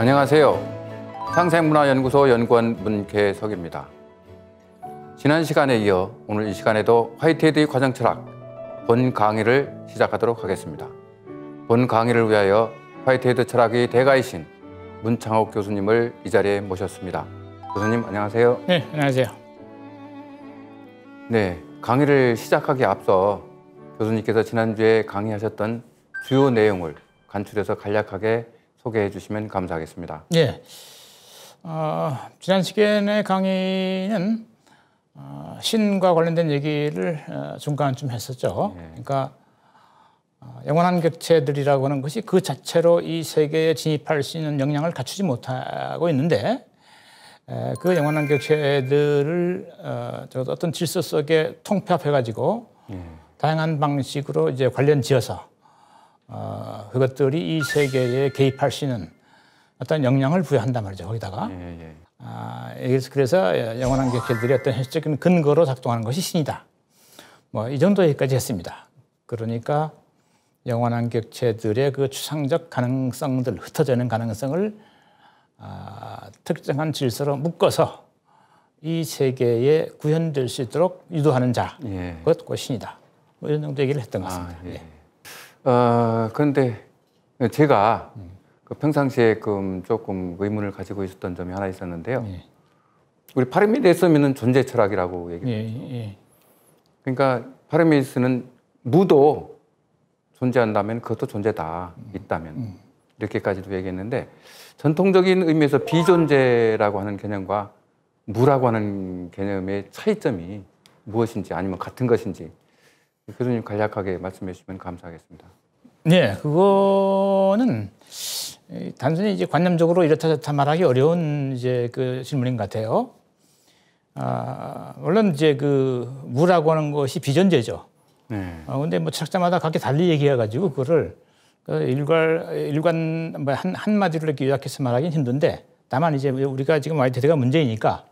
안녕하세요. 상생문화연구소 연구원 문계석입니다. 지난 시간에 이어 오늘 이 시간에도 화이트헤드의 과정철학 본 강의를 시작하도록 하겠습니다. 본 강의를 위하여 화이트헤드 철학의 대가이신 문창옥 교수님을 이 자리에 모셨습니다. 교수님 안녕하세요. 네, 안녕하세요. 네, 강의를 시작하기 앞서 교수님께서 지난주에 강의하셨던 주요 내용을 간추려서 간략하게 소개해 주시면 감사하겠습니다. 예. 어, 지난 시간의 강의는 어, 신과 관련된 얘기를 어, 중간쯤 했었죠. 예. 그러니까 아, 영원한 객체들이라고 하는 것이 그 자체로 이 세계에 진입할 수 있는 역량을 갖추지 못하고 있는데 에, 그 영원한 객체들을 어, 어떤 질서 속에 통폐합해가지고 예. 다양한 방식으로 이제 관련 지어서 어, 그것들이 이 세계에 개입할 수 있는 어떤 영향을 부여한단 말이죠. 거기다가 예, 예. 아, 그래서, 그래서 영원한 객체들이 어떤 현실적인 근거로 작동하는 것이 신이다. 뭐 이 정도 여기까지 했습니다. 그러니까 영원한 객체들의 그 추상적 가능성들 흩어지는 가능성을 아, 특정한 질서로 묶어서 이 세계에 구현될 수 있도록 유도하는 자, 예. 그것 곧 신이다. 뭐 이런 정도 얘기를 했던 것 같습니다. 아, 예. 예. 어, 그런데 제가 그 평상시에 그 조금 의문을 가지고 있었던 점이 하나 있었는데요. 예. 우리 파르미데스는 존재 철학이라고 얘기했죠. 예, 예. 그러니까 파르메데스는 무도 존재한다면 그것도 존재다 음. 있다면 음. 이렇게까지도 얘기했는데 전통적인 의미에서 비존재라고 하는 개념과 무라고 하는 개념의 차이점이 무엇인지 아니면 같은 것인지 교수님 간략하게 말씀해 주시면 감사하겠습니다. 네, 그거는 단순히 이제 관념적으로 이렇다 저렇다 말하기 어려운 이제 그 질문인 것 같아요. 아, 물론 이제 그 무라고 하는 것이 비전제죠. 네. 어, 근데 뭐 책자마다 각기 달리 얘기해가지고 그거를 그 일괄 일관 뭐 한 한마디로 이렇게 요약해서 말하기는 힘든데 다만 이제 우리가 지금 와이테드가 문제이니까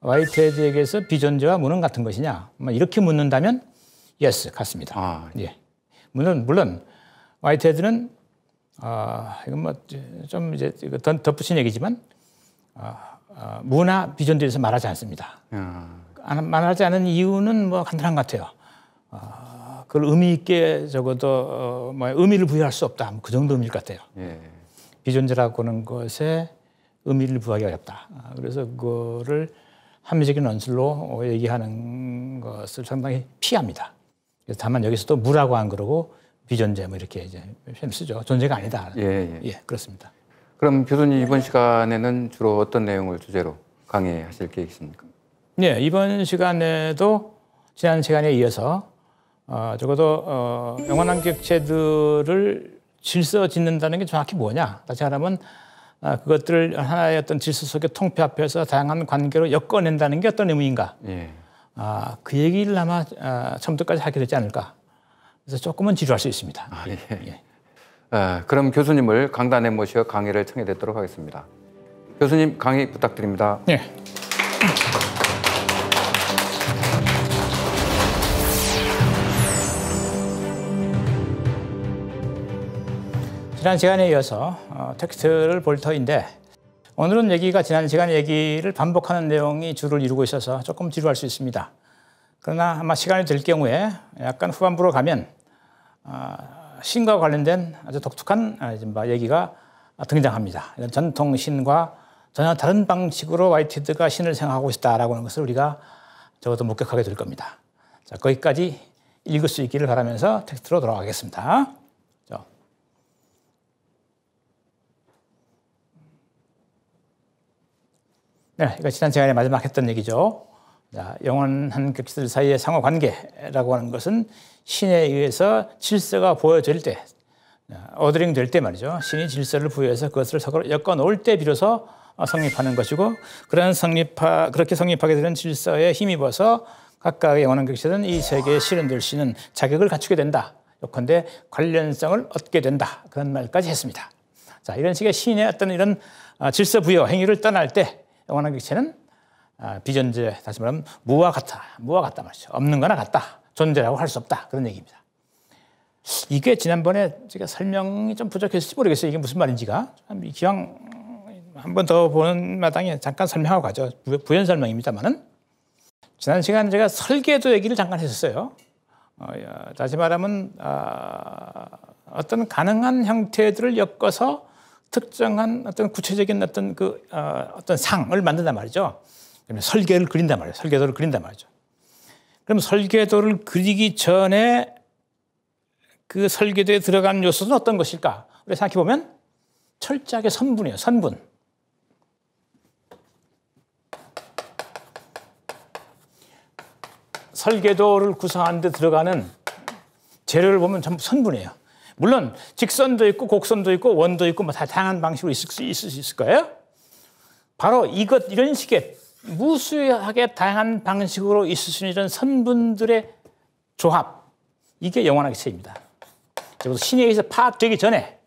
와이테드에게서 비전제와 무는 같은 것이냐 뭐 이렇게 묻는다면 yes, 같습니다. 아, 예. 물론, 물론, 와이트헤드는 아, 이건 뭐, 좀 이제 덧붙인 얘기지만, 아, 아, 문화 비전에 서 말하지 않습니다. 아. 말하지 않은 이유는 뭐 간단한 것 같아요. 아, 그걸 의미 있게 적어도 어, 뭐 의미를 부여할 수 없다. 뭐 그 정도 의미일 것 같아요. 예. 비존재라고 하는 것에 의미를 부여하기 어렵다. 아, 그래서 그거를 합리적인 언술로 얘기하는 것을 상당히 피합니다. 다만 여기서도 무라고 안 그러고 비존재 뭐 이렇게 이제 표현 쓰죠. 존재가 아니다. 예, 예. 예 그렇습니다. 그럼 교수님 이번 시간에는 주로 어떤 내용을 주제로 강의하실 계획이십니까? 네, 예, 이번 시간에도 지난 시간에 이어서 어, 적어도 어, 영원한 객체들을 질서 짓는다는 게 정확히 뭐냐? 다시 말하면 어, 그것들을 하나의 어떤 질서 속의 통폐합해서 다양한 관계로 엮어낸다는 게 어떤 의미인가? 예. 아, 그 얘기를 아마 아, 처음부터까지 하게 되지 않을까. 그래서 조금은 지루할 수 있습니다. 아, 예. 예. 예. 아, 그럼 교수님을 강단에 모셔 강의를 청해 듣도록 하겠습니다. 교수님 강의 부탁드립니다. 네. 지난 시간에 이어서 어, 텍스트를 볼 터인데 오늘은 얘기가 지난 시간 얘기를 반복하는 내용이 주를 이루고 있어서 조금 지루할 수 있습니다. 그러나 아마 시간이 될 경우에 약간 후반부로 가면 아, 신과 관련된 아주 독특한 아, 뭐 얘기가 등장합니다. 이런 전통 신과 전혀 다른 방식으로 와이티드가 신을 생각하고 있다라고 하는 것을 우리가 적어도 목격하게 될 겁니다. 자, 거기까지 읽을 수 있기를 바라면서 텍스트로 돌아가겠습니다. 네, 이거 지난 시간에 마지막 했던 얘기죠. 자, 영원한 객들 사이의 상호 관계라고 하는 것은 신에 의해서 질서가 보여질 때, 어드링 될 때 말이죠. 신이 질서를 부여해서 그것을 서로 엮어 놓을 때 비로소 어, 성립하는 것이고, 그런 성립하, 그렇게 성립하게 되는 질서에 힘입어서 각각의 영원한 객실은 이 세계에 실현될 수 있는 자격을 갖추게 된다. 요컨대 관련성을 얻게 된다. 그런 말까지 했습니다. 자, 이런 식의 신의 어떤 이런 어, 질서 부여 행위를 떠날 때 영원한 객체는 아, 비존재, 다시 말하면 무와 같아, 무와 같다 말이죠. 없는 거나 같다, 존재라고 할 수 없다 그런 얘기입니다. 이게 지난번에 제가 설명이 좀 부족했을지 모르겠어요. 이게 무슨 말인지가 기왕 한번 더 보는 마당에 잠깐 설명하고 가죠. 부연 설명입니다만은 지난 시간 에 제가 설계도 얘기를 잠깐 했었어요. 어, 다시 말하면 어, 어떤 가능한 형태들을 엮어서 특정한 어떤 구체적인 어떤 그 어, 어떤 상을 만든단 말이죠. 그러면 설계를 그린단 말이에요. 설계도를 그린단 말이죠. 그럼 설계도를 그리기 전에 그 설계도에 들어간 요소는 어떤 것일까? 우리 생각해 보면 철저하게 선분이에요. 선분. 설계도를 구성하는데 들어가는 재료를 보면 전부 선분이에요. 물론 직선도 있고 곡선도 있고 원도 있고 뭐 다양한 방식으로 있을 수 있을, 수 있을 거예요. 바로 이것 이런 식의 무수하게 다양한 방식으로 있을 수 있는 선분들의 조합 이게 영원학 기체입니다. 그래서 뭐 신에 의해서 파악되기 전에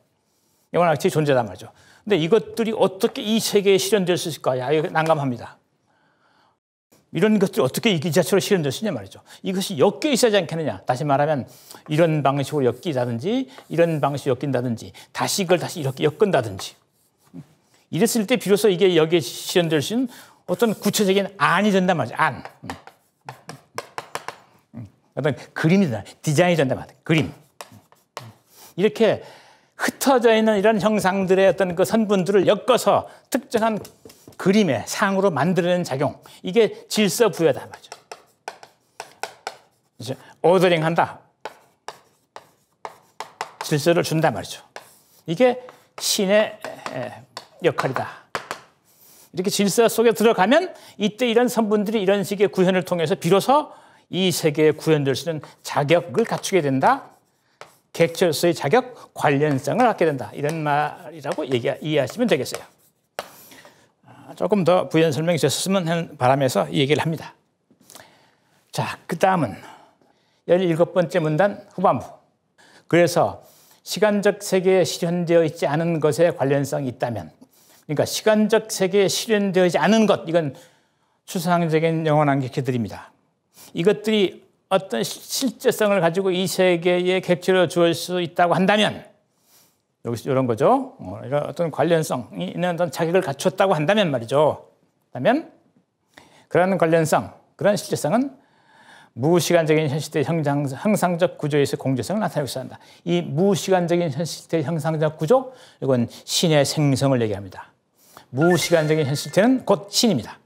영원학 기체 존재란 말이죠. 근데 이것들이 어떻게 이 세계에 실현될 수 있을까? 야, 이거 난감합니다. 이런 것들이 어떻게 이지자처로 실현될 수 있냐 말이죠. 이것이 엮여 있어야 지 않겠느냐. 다시 말하면 이런 방식으로 엮이다든지 이런 방식으로 엮인다든지 다시 이걸 다시 이렇게 엮은다든지 이랬을 때 비로소 이게 여기에 실현될 수 있는 어떤 구체적인 안이 된단 말이죠. 안. 어떤 그림이 된다. 디자인이 된다 말이죠. 그림. 이렇게 흩어져 있는 이런 형상들의 어떤 그 선분들을 엮어서 특정한 그림의 상으로 만들어낸 작용. 이게 질서 부여다. 맞죠? 이제 오더링 한다. 질서를 준다 말이죠. 이게 신의 역할이다. 이렇게 질서 속에 들어가면 이때 이런 선분들이 이런 식의 구현을 통해서 비로소 이 세계에 구현될 수 있는 자격을 갖추게 된다. 객철수의 자격 관련성을 갖게 된다. 이런 말이라고 얘기, 이해하시면 되겠어요. 조금 더 부연 설명이 됐으면 하는 바람에서 이 얘기를 합니다. 자, 그 다음은 17번째 문단 후반부. 그래서 시간적 세계에 실현되어 있지 않은 것에 관련성이 있다면, 그러니까 시간적 세계에 실현되어 있지 않은 것, 이건 추상적인 영원한 객체들입니다. 이것들이 어떤 실제성을 가지고 이 세계에 객체로 주어질 수 있다고 한다면, 여기서 이런 거죠. 어, 이런 그러니까 어떤 관련성이 있는 어떤 자격을 갖췄다고 한다면 말이죠. 그러면 그런 관련성, 그런 실질성은 무시간적인 현실의 형상, 형상적 구조에서 공제성을 나타내고 있어야 한다. 이 무시간적인 현실의 형상적 구조, 이건 신의 생성을 얘기합니다. 무시간적인 현실태는 곧 신입니다.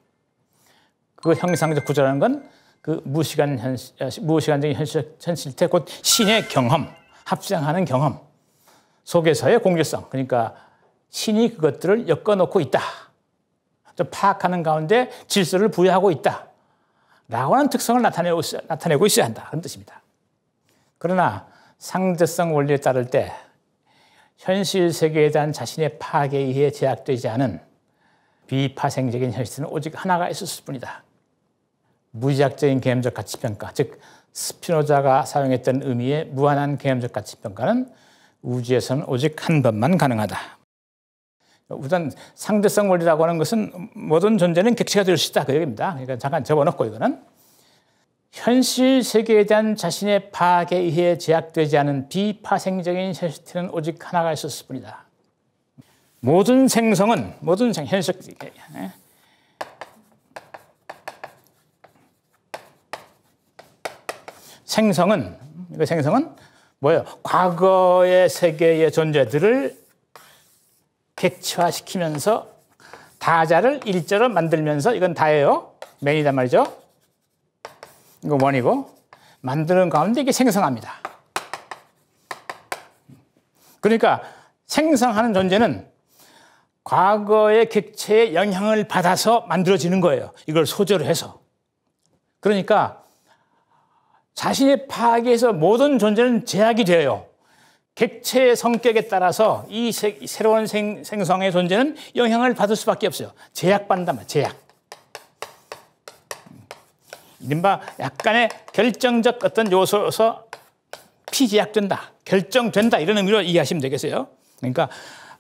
그 형상적 구조라는 건 그 무시간 현실, 아, 무시간적인 현실, 현실태 곧 신의 경험, 합성하는 경험. 소개서의 공개성, 그러니까 신이 그것들을 엮어놓고 있다. 또 파악하는 가운데 질서를 부여하고 있다. 라고 하는 특성을 나타내고, 있어야, 나타내고 있어야 한다. 그런 뜻입니다. 그러나 상대성 원리에 따를 때 현실 세계에 대한 자신의 파악에 의해 제약되지 않은 비파생적인 현실은 오직 하나가 있었을 뿐이다. 무지학적인 개념적 가치평가, 즉 스피노자가 사용했던 의미의 무한한 개념적 가치평가는 우주에서는 오직 한 번만 가능하다. 우선 상대성 원리라고 하는 것은 모든 존재는 객체가 될 수 있다 그 얘기입니다. 그러니까 잠깐 접어놓고 이거는 현실 세계에 대한 자신의 파악에 의해 제약되지 않은 비파생적인 현실체는 오직 하나가 있었을 뿐이다. 모든 생성은 모든 생 현실 예. 생성은 이 생성은 뭐예요? 과거의 세계의 존재들을 객체화시키면서 다자를 일자로 만들면서 이건 다예요. 맨이다 말이죠. 이거 원이고 만드는 가운데 이게 생성합니다. 그러니까 생성하는 존재는 과거의 객체의 영향을 받아서 만들어지는 거예요. 이걸 소재로 해서. 그러니까 자신의 파괴에서 모든 존재는 제약이 되어요. 객체의 성격에 따라서 이 세, 새로운 생, 성의 존재는 영향을 받을 수밖에 없어요. 제약받는단 말 제약. 이른바 약간의 결정적 어떤 요소로서 피제약된다, 결정된다 이런 의미로 이해하시면 되겠어요. 그러니까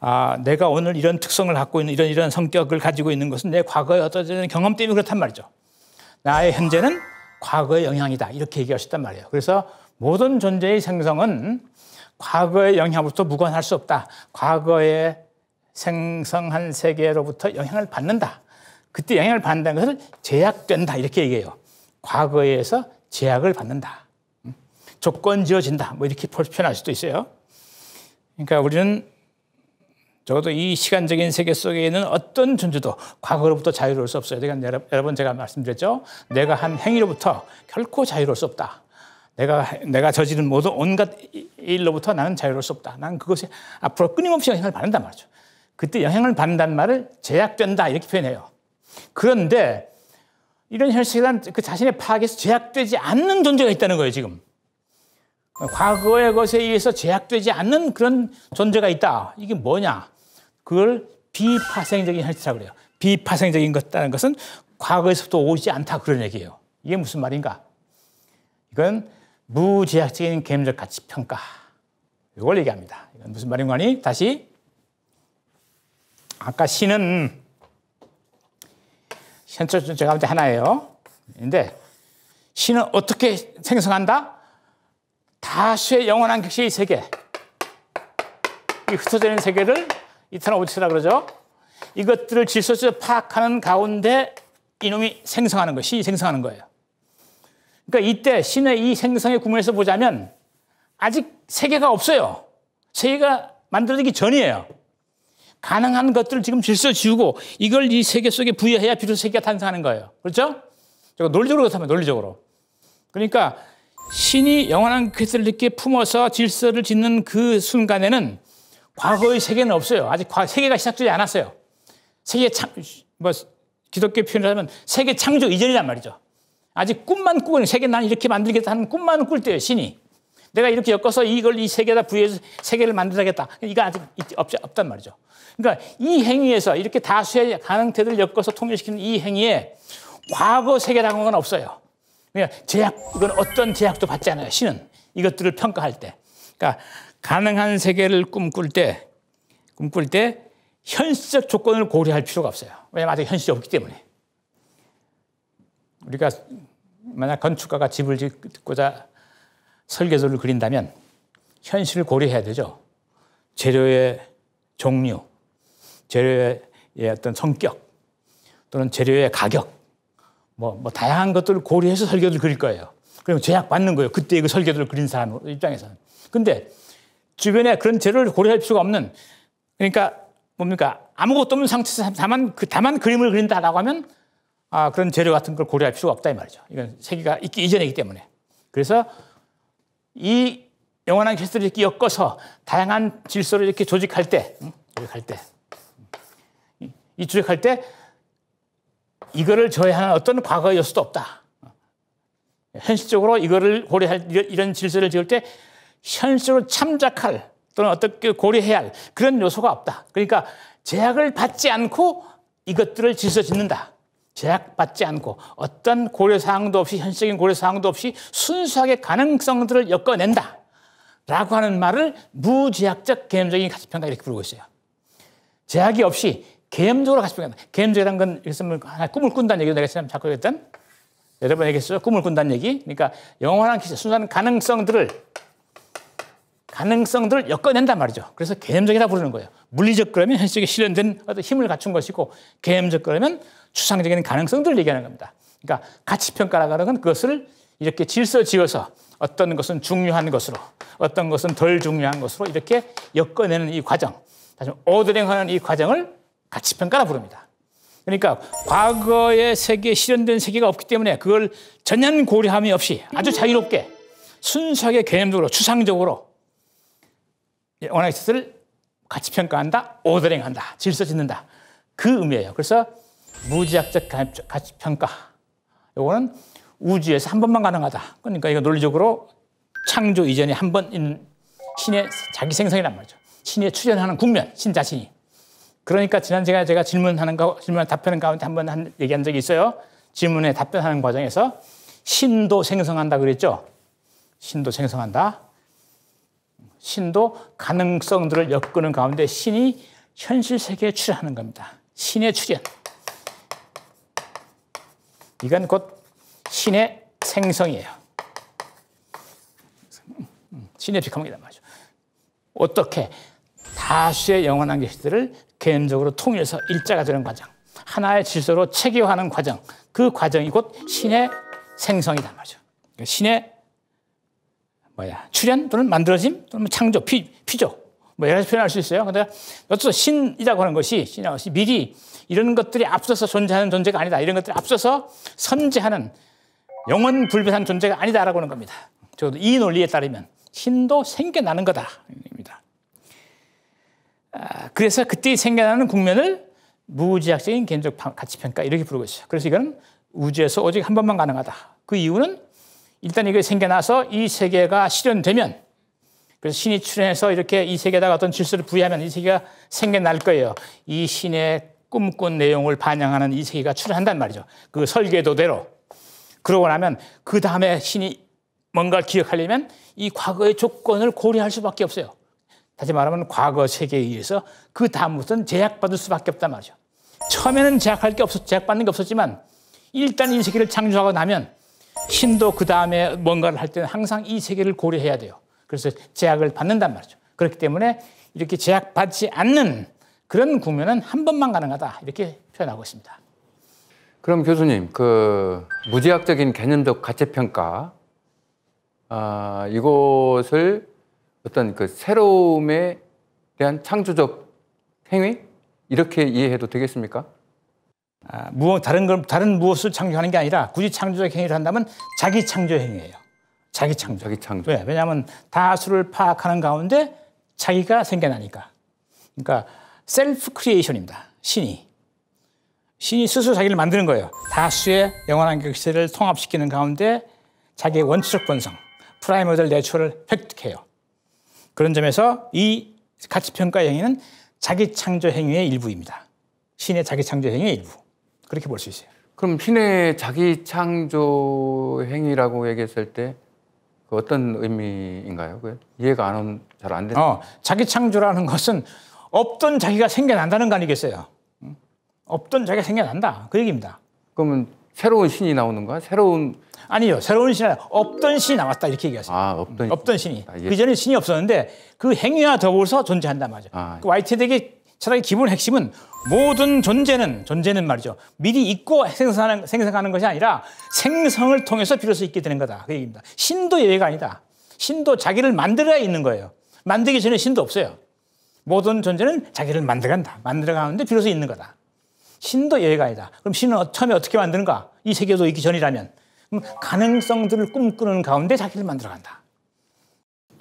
아, 내가 오늘 이런 특성을 갖고 있는 이런 이런 성격을 가지고 있는 것은 내 과거의 어떤 경험 때문에 그렇단 말이죠. 나의 현재는 과거의 영향이다. 이렇게 얘기하셨단 말이에요. 그래서 모든 존재의 생성은 과거의 영향부터 무관할 수 없다. 과거의 생성한 세계로부터 영향을 받는다. 그때 영향을 받는다는 것은 제약된다. 이렇게 얘기해요. 과거에서 제약을 받는다. 음? 조건 지어진다. 뭐 이렇게 표현할 수도 있어요. 그러니까 우리는 적어도 이 시간적인 세계 속에 있는 어떤 존재도 과거로부터 자유로울 수 없어요. 그러 여러분 제가 말씀드렸죠. 내가 한 행위로부터 결코 자유로울 수 없다. 내가 내가 저지른 모든 온갖 일로부터 나는 자유로울 수 없다. 난 그것이 앞으로 끊임없이 영향을 받는단 말이죠. 그때 영향을 받는다는 말을 제약된다 이렇게 표현해요. 그런데 이런 현실이란 그 자신의 파악에서 제약되지 않는 존재가 있다는 거예요, 지금. 과거의 것에 의해서 제약되지 않는 그런 존재가 있다. 이게 뭐냐? 그걸 비파생적인 현실이라고 그래요. 비파생적인 것이라는 것은 과거에서부터 오지 않다 그런 얘기예요. 이게 무슨 말인가? 이건 무제약적인 개념적 가치 평가. 이걸 얘기합니다. 이건 무슨 말인가 니 다시 아까 시는 현철존재 가운데 하나예요. 근데 시는 어떻게 생성한다? 다수의 영원한 객시의 세계. 이 흩어져 있는 세계를 이터오디라 그러죠. 이것들을 질서에서 파악하는 가운데 이놈이 생성하는 것이 생성하는 거예요. 그러니까 이때 신의 이 생성의 구문에서 보자면 아직 세계가 없어요. 세계가 만들어지기 전이에요. 가능한 것들을 지금 질서 지우고 이걸 이 세계 속에 부여해야 비로소 세계가 탄생하는 거예요. 그렇죠? 저거 논리적으로 그렇다면 논리적으로. 그러니까 신이 영원한 그리스도게 품어서 질서를 짓는 그 순간에는 과거의 세계는 없어요. 아직 과, 세계가 시작되지 않았어요. 세계 창, 뭐, 기독교 표현하면 을 세계 창조 이전이란 말이죠. 아직 꿈만 꾸는 세계 난 이렇게 만들겠다 하는 꿈만 꿀 때예요, 신이. 내가 이렇게 엮어서 이걸 이 세계에다 부여해서 세계를 만들어야겠다. 이거 아직 없, 없단 말이죠. 그러니까 이 행위에서 이렇게 다수의 가능태들을 엮어서 통일시키는 이 행위에 과거 세계라는 건 없어요. 그러니까 제약, 이건 어떤 제약도 받지 않아요, 신은. 이것들을 평가할 때. 그러니까 가능한 세계를 꿈꿀 때, 꿈꿀 때 현실적 조건을 고려할 필요가 없어요. 왜냐면 아직 현실이 없기 때문에. 우리가 만약 건축가가 집을 짓고자 설계도를 그린다면 현실을 고려해야 되죠. 재료의 종류, 재료의 어떤 성격, 또는 재료의 가격, 뭐, 뭐 다양한 것들을 고려해서 설계도를 그릴 거예요. 그럼 제약받는 거예요. 그때 이거 그 설계도를 그린 사람 입장에서는. 근데 주변에 그런 재료를 고려할 수가 없는 그러니까 뭡니까 아무것도 없는 상태에서 다만 그 다만 그림을 그린다라고 하면 아 그런 재료 같은 걸 고려할 필요가 없다 이 말이죠. 이건 세계가 있기 이전이기 때문에 그래서 이 영원한 캐스를 이렇게 엮어서 다양한 질서를 이렇게 조직할 때 조직할 때 이 조직할 때 이거를 저해하는 어떤 과거의 요소도 없다. 현실적으로 이거를 고려할 이런 질서를 지을 때 현실로 참작할 또는 어떻게 고려해야 할 그런 요소가 없다. 그러니까 제약을 받지 않고 이것들을 질서 짓는다. 제약받지 않고 어떤 고려사항도 없이 현실적인 고려사항도 없이 순수하게 가능성들을 엮어낸다. 라고 하는 말을 무제약적 개념적인 가치평가 이렇게 부르고 있어요. 제약이 없이 개념적으로 가치평가. 개념적이라는 건 여기서 뭐 하나 꿈을 꾼다는 얘기도 내가 지난 자꾸 했던 여러 분 얘기했어요. 꿈을 꾼다는 얘기. 그러니까 영원한 기술 순수한 가능성들을 가능성들을 엮어낸단 말이죠. 그래서 개념적이다 부르는 거예요. 물리적 그러면 현실에 실현된 어떤 힘을 갖춘 것이고 개념적 그러면 추상적인 가능성들을 얘기하는 겁니다. 그러니까 가치평가라는 고건 그것을 이렇게 질서 지어서 어떤 것은 중요한 것으로 어떤 것은 덜 중요한 것으로 이렇게 엮어내는 이 과정 다시 오더링하는 이 과정을 가치평가라 부릅니다. 그러니까 과거의 세계에 실현된 세계가 없기 때문에 그걸 전혀 고려함이 없이 아주 자유롭게 순수하게 개념적으로 추상적으로 오나이스를 예, 가치 평가한다, 오더링한다, 질서 짓는다. 그 의미예요. 그래서 무지학적 가치 평가. 이거는 우주에서 한 번만 가능하다. 그러니까 이거 논리적으로 창조 이전에 한 번 있는 신의 자기 생성이란 말이죠. 신의 출현하는 국면, 신 자신이. 그러니까 지난 시간에 제가 질문하는 거, 질문 답하는 가운데 한번 한, 얘기한 적이 있어요. 질문에 답변하는 과정에서 신도 생성한다 그랬죠. 신도 생성한다. 신도 가능성들을 엮끄는 가운데 신이 현실 세계에 출현하는 겁니다. 신의 출현. 이건 곧 신의 생성이에요. 신의 비커먹이란 말이죠. 어떻게 다수의 영원한 계시들을 개인적으로 통해서 일자가 되는 과정, 하나의 질서로 체계화하는 과정, 그 과정이 곧 신의 생성이란 말이죠. 그러니까 신의 뭐야 출현 또는 만들어짐 또는 창조 피, 피조 뭐 여러 가지 표현할 수 있어요. 근데 여기서 신이라고 하는 것이 신이라 것이 미리 이런 것들이 앞서서 존재하는 존재가 아니다. 이런 것들이 앞서서 선재하는 영원 불변한 존재가 아니다라고 하는 겁니다. 적어도 이 논리에 따르면 신도 생겨나는 거다입니다. 아, 그래서 그때 생겨나는 국면을 무지학적인 개인적 가치평가 이렇게 부르고 있어요. 그래서 이건 우주에서 오직 한 번만 가능하다. 그 이유는 일단 이게 생겨나서 이 세계가 실현되면 그래서 신이 출현해서 이렇게 이 세계에다가 어떤 질서를 부여하면 이 세계가 생겨날 거예요. 이 신의 꿈꾼 내용을 반영하는 이 세계가 출현한단 말이죠. 그 설계도대로. 그러고 나면 그 다음에 신이 뭔가를 기억하려면 이 과거의 조건을 고려할 수밖에 없어요. 다시 말하면 과거 세계에 의해서 그 다음부터는 제약받을 수밖에 없단 말이죠. 처음에는 제약할 게 없었, 제약받는 게 없었지만 일단 이 세계를 창조하고 나면 신도 그 다음에 뭔가를 할 때는 항상 이 세계를 고려해야 돼요. 그래서 제약을 받는단 말이죠. 그렇기 때문에 이렇게 제약받지 않는 그런 국면은 한 번만 가능하다 이렇게 표현하고 있습니다. 그럼 교수님 그 무제약적인 개념적 가치평가 아, 이것을 어떤 그 새로움에 대한 창조적 행위 이렇게 이해해도 되겠습니까? 아, 무엇 다른 걸 다른 무엇을 창조하는 게 아니라 굳이 창조적 행위를 한다면 자기 창조 행위예요. 자기 창조. 자기 창조. 왜? 왜냐하면 다수를 파악하는 가운데 자기가 생겨나니까. 그러니까 셀프 크리에이션입니다. 신이. 신이 스스로 자기를 만드는 거예요. 다수의 영원한 객세를 통합시키는 가운데 자기의 원초적 본성, 프라이머들 내추럴을 획득해요. 그런 점에서 이 가치평가 행위는 자기 창조 행위의 일부입니다. 신의 자기 창조 행위의 일부. 그렇게 볼 수 있어요. 그럼 신의 자기 창조 행위라고 얘기했을 때 그 어떤 의미인가요? 이해가 안 잘안 되는. 어, 자기 창조라는 것은 없던 자기가 생겨난다는 거 아니겠어요? 없던 자기가 생겨난다 그 얘기입니다. 그러면 새로운 신이 나오는 거야? 새로운 아니요 새로운 신이 아니라 없던 신이 나왔다 이렇게 얘기하세요. 아 없던 없던 신이 예. 그 전에 신이 없었는데 그 행위와 더불어서 존재한다 말이죠. 아, 예. 그 와이트덱이 차라리 기본 핵심은 모든 존재는 존재는 말이죠. 미리 있고 생성하는, 생성하는 것이 아니라 생성을 통해서 비로소 있게 되는 거다. 그 얘기입니다. 신도 예외가 아니다. 신도 자기를 만들어야 있는 거예요. 만들기 전에 신도 없어요. 모든 존재는 자기를 만들어간다. 만들어가는데 비로소 있는 거다. 신도 예외가 아니다. 그럼 신은 어, 처음에 어떻게 만드는가? 이 세계도 있기 전이라면. 그럼 가능성들을 꿈꾸는 가운데 자기를 만들어간다.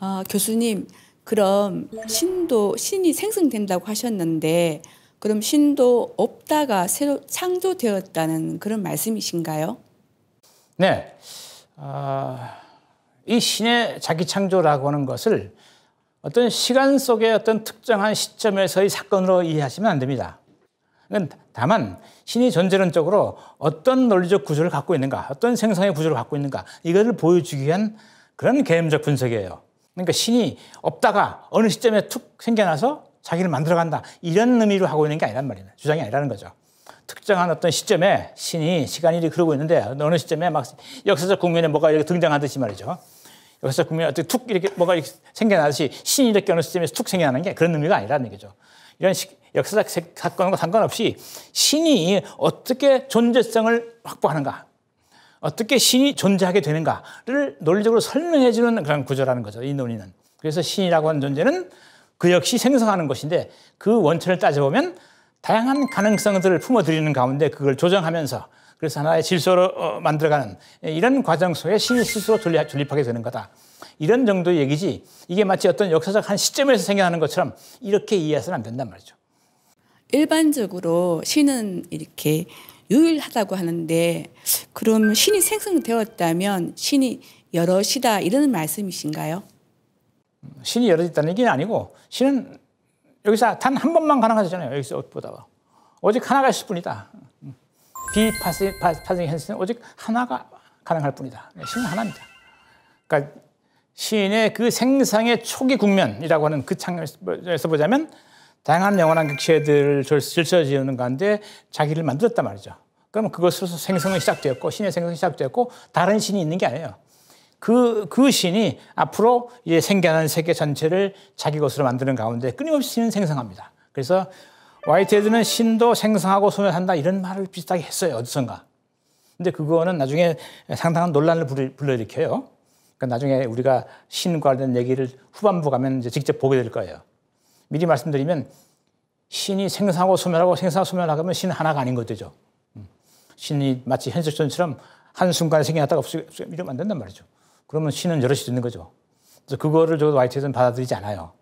아, 교수님, 그럼 신도 신이 생성된다고 하셨는데 그럼 신도 없다가 새로 창조되었다는 그런 말씀이신가요? 네. 어, 이 신의 자기 창조라고 하는 것을 어떤 시간 속의 어떤 특정한 시점에서의 사건으로 이해하시면 안 됩니다. 다만 신이 존재론적으로 어떤 논리적 구조를 갖고 있는가, 어떤 생성의 구조를 갖고 있는가 이것을 보여주기 위한 그런 개념적 분석이에요. 그러니까 신이 없다가 어느 시점에 툭 생겨나서 자기를 만들어간다. 이런 의미로 하고 있는 게 아니란 말이에요 주장이 아니라는 거죠. 특정한 어떤 시점에 신이 시간이 그러고 있는데 어느 시점에 막 역사적 국면에 뭐가 이렇게 등장하듯이 말이죠. 역사적 국면에 어떻게 툭 이렇게 뭐가 이렇게 생겨나듯이 신이 이렇게 어느 시점에 툭 생겨나는 게 그런 의미가 아니라는 얘기죠. 이런 시, 역사적 사건과 상관없이 신이 어떻게 존재성을 확보하는가 어떻게 신이 존재하게 되는가를 논리적으로 설명해 주는 그런 구조라는 거죠. 이 논의는. 그래서 신이라고 하는 존재는 그 역시 생성하는 것인데 그 원천을 따져보면 다양한 가능성들을 품어들이는 가운데 그걸 조정하면서 그래서 하나의 질서로 어, 만들어가는 이런 과정 속에 신이 스스로 존립하게 되는 거다. 이런 정도의 얘기지 이게 마치 어떤 역사적 한 시점에서 생겨나는 것처럼 이렇게 이해해서는 안 된단 말이죠. 일반적으로 신은 이렇게 유일하다고 하는데 그럼 신이 생성되었다면 신이 여럿이다 이런 말씀이신가요? 신이 여럿있다는 얘기는 아니고 신은 여기서 단 한 번만 가능하잖아요. 여기서 보다가 오직 하나가 있을 뿐이다. 비파생 현실은 오직 하나가 가능할 뿐이다. 네, 신은 하나입니다. 그러니까 시의그 생상의 초기 국면이라고 하는 그 창에서 보자면 다양한 영원한 객체들을 질서 지우는 가운데 자기를 만들었단 말이죠. 그러면 그것으로서 생성이 시작되었고 신의 생성이 시작되었고 다른 신이 있는 게 아니에요. 그, 그 신이 앞으로 이제 생겨난 세계 전체를 자기 것으로 만드는 가운데 끊임없이 신은 생성합니다. 그래서 와이트헤드는 신도 생성하고 소멸한다 이런 말을 비슷하게 했어요. 어디선가. 근데 그거는 나중에 상당한 논란을 불러일으켜요. 그러니까 나중에 우리가 신과 관련된 얘기를 후반부 가면 이제 직접 보게 될 거예요. 미리 말씀드리면 신이 생성하고 소멸하고 생성하고 소멸하고 하면 신 하나가 아닌 것들죠. 음. 신이 마치 현실전처럼 한순간에 생겨났다가 없어요. 이러면 안 된단 말이죠. 그러면 신은 여럿이 있는 거죠. 그래서 그거를 저도 와이트에서는 받아들이지 않아요.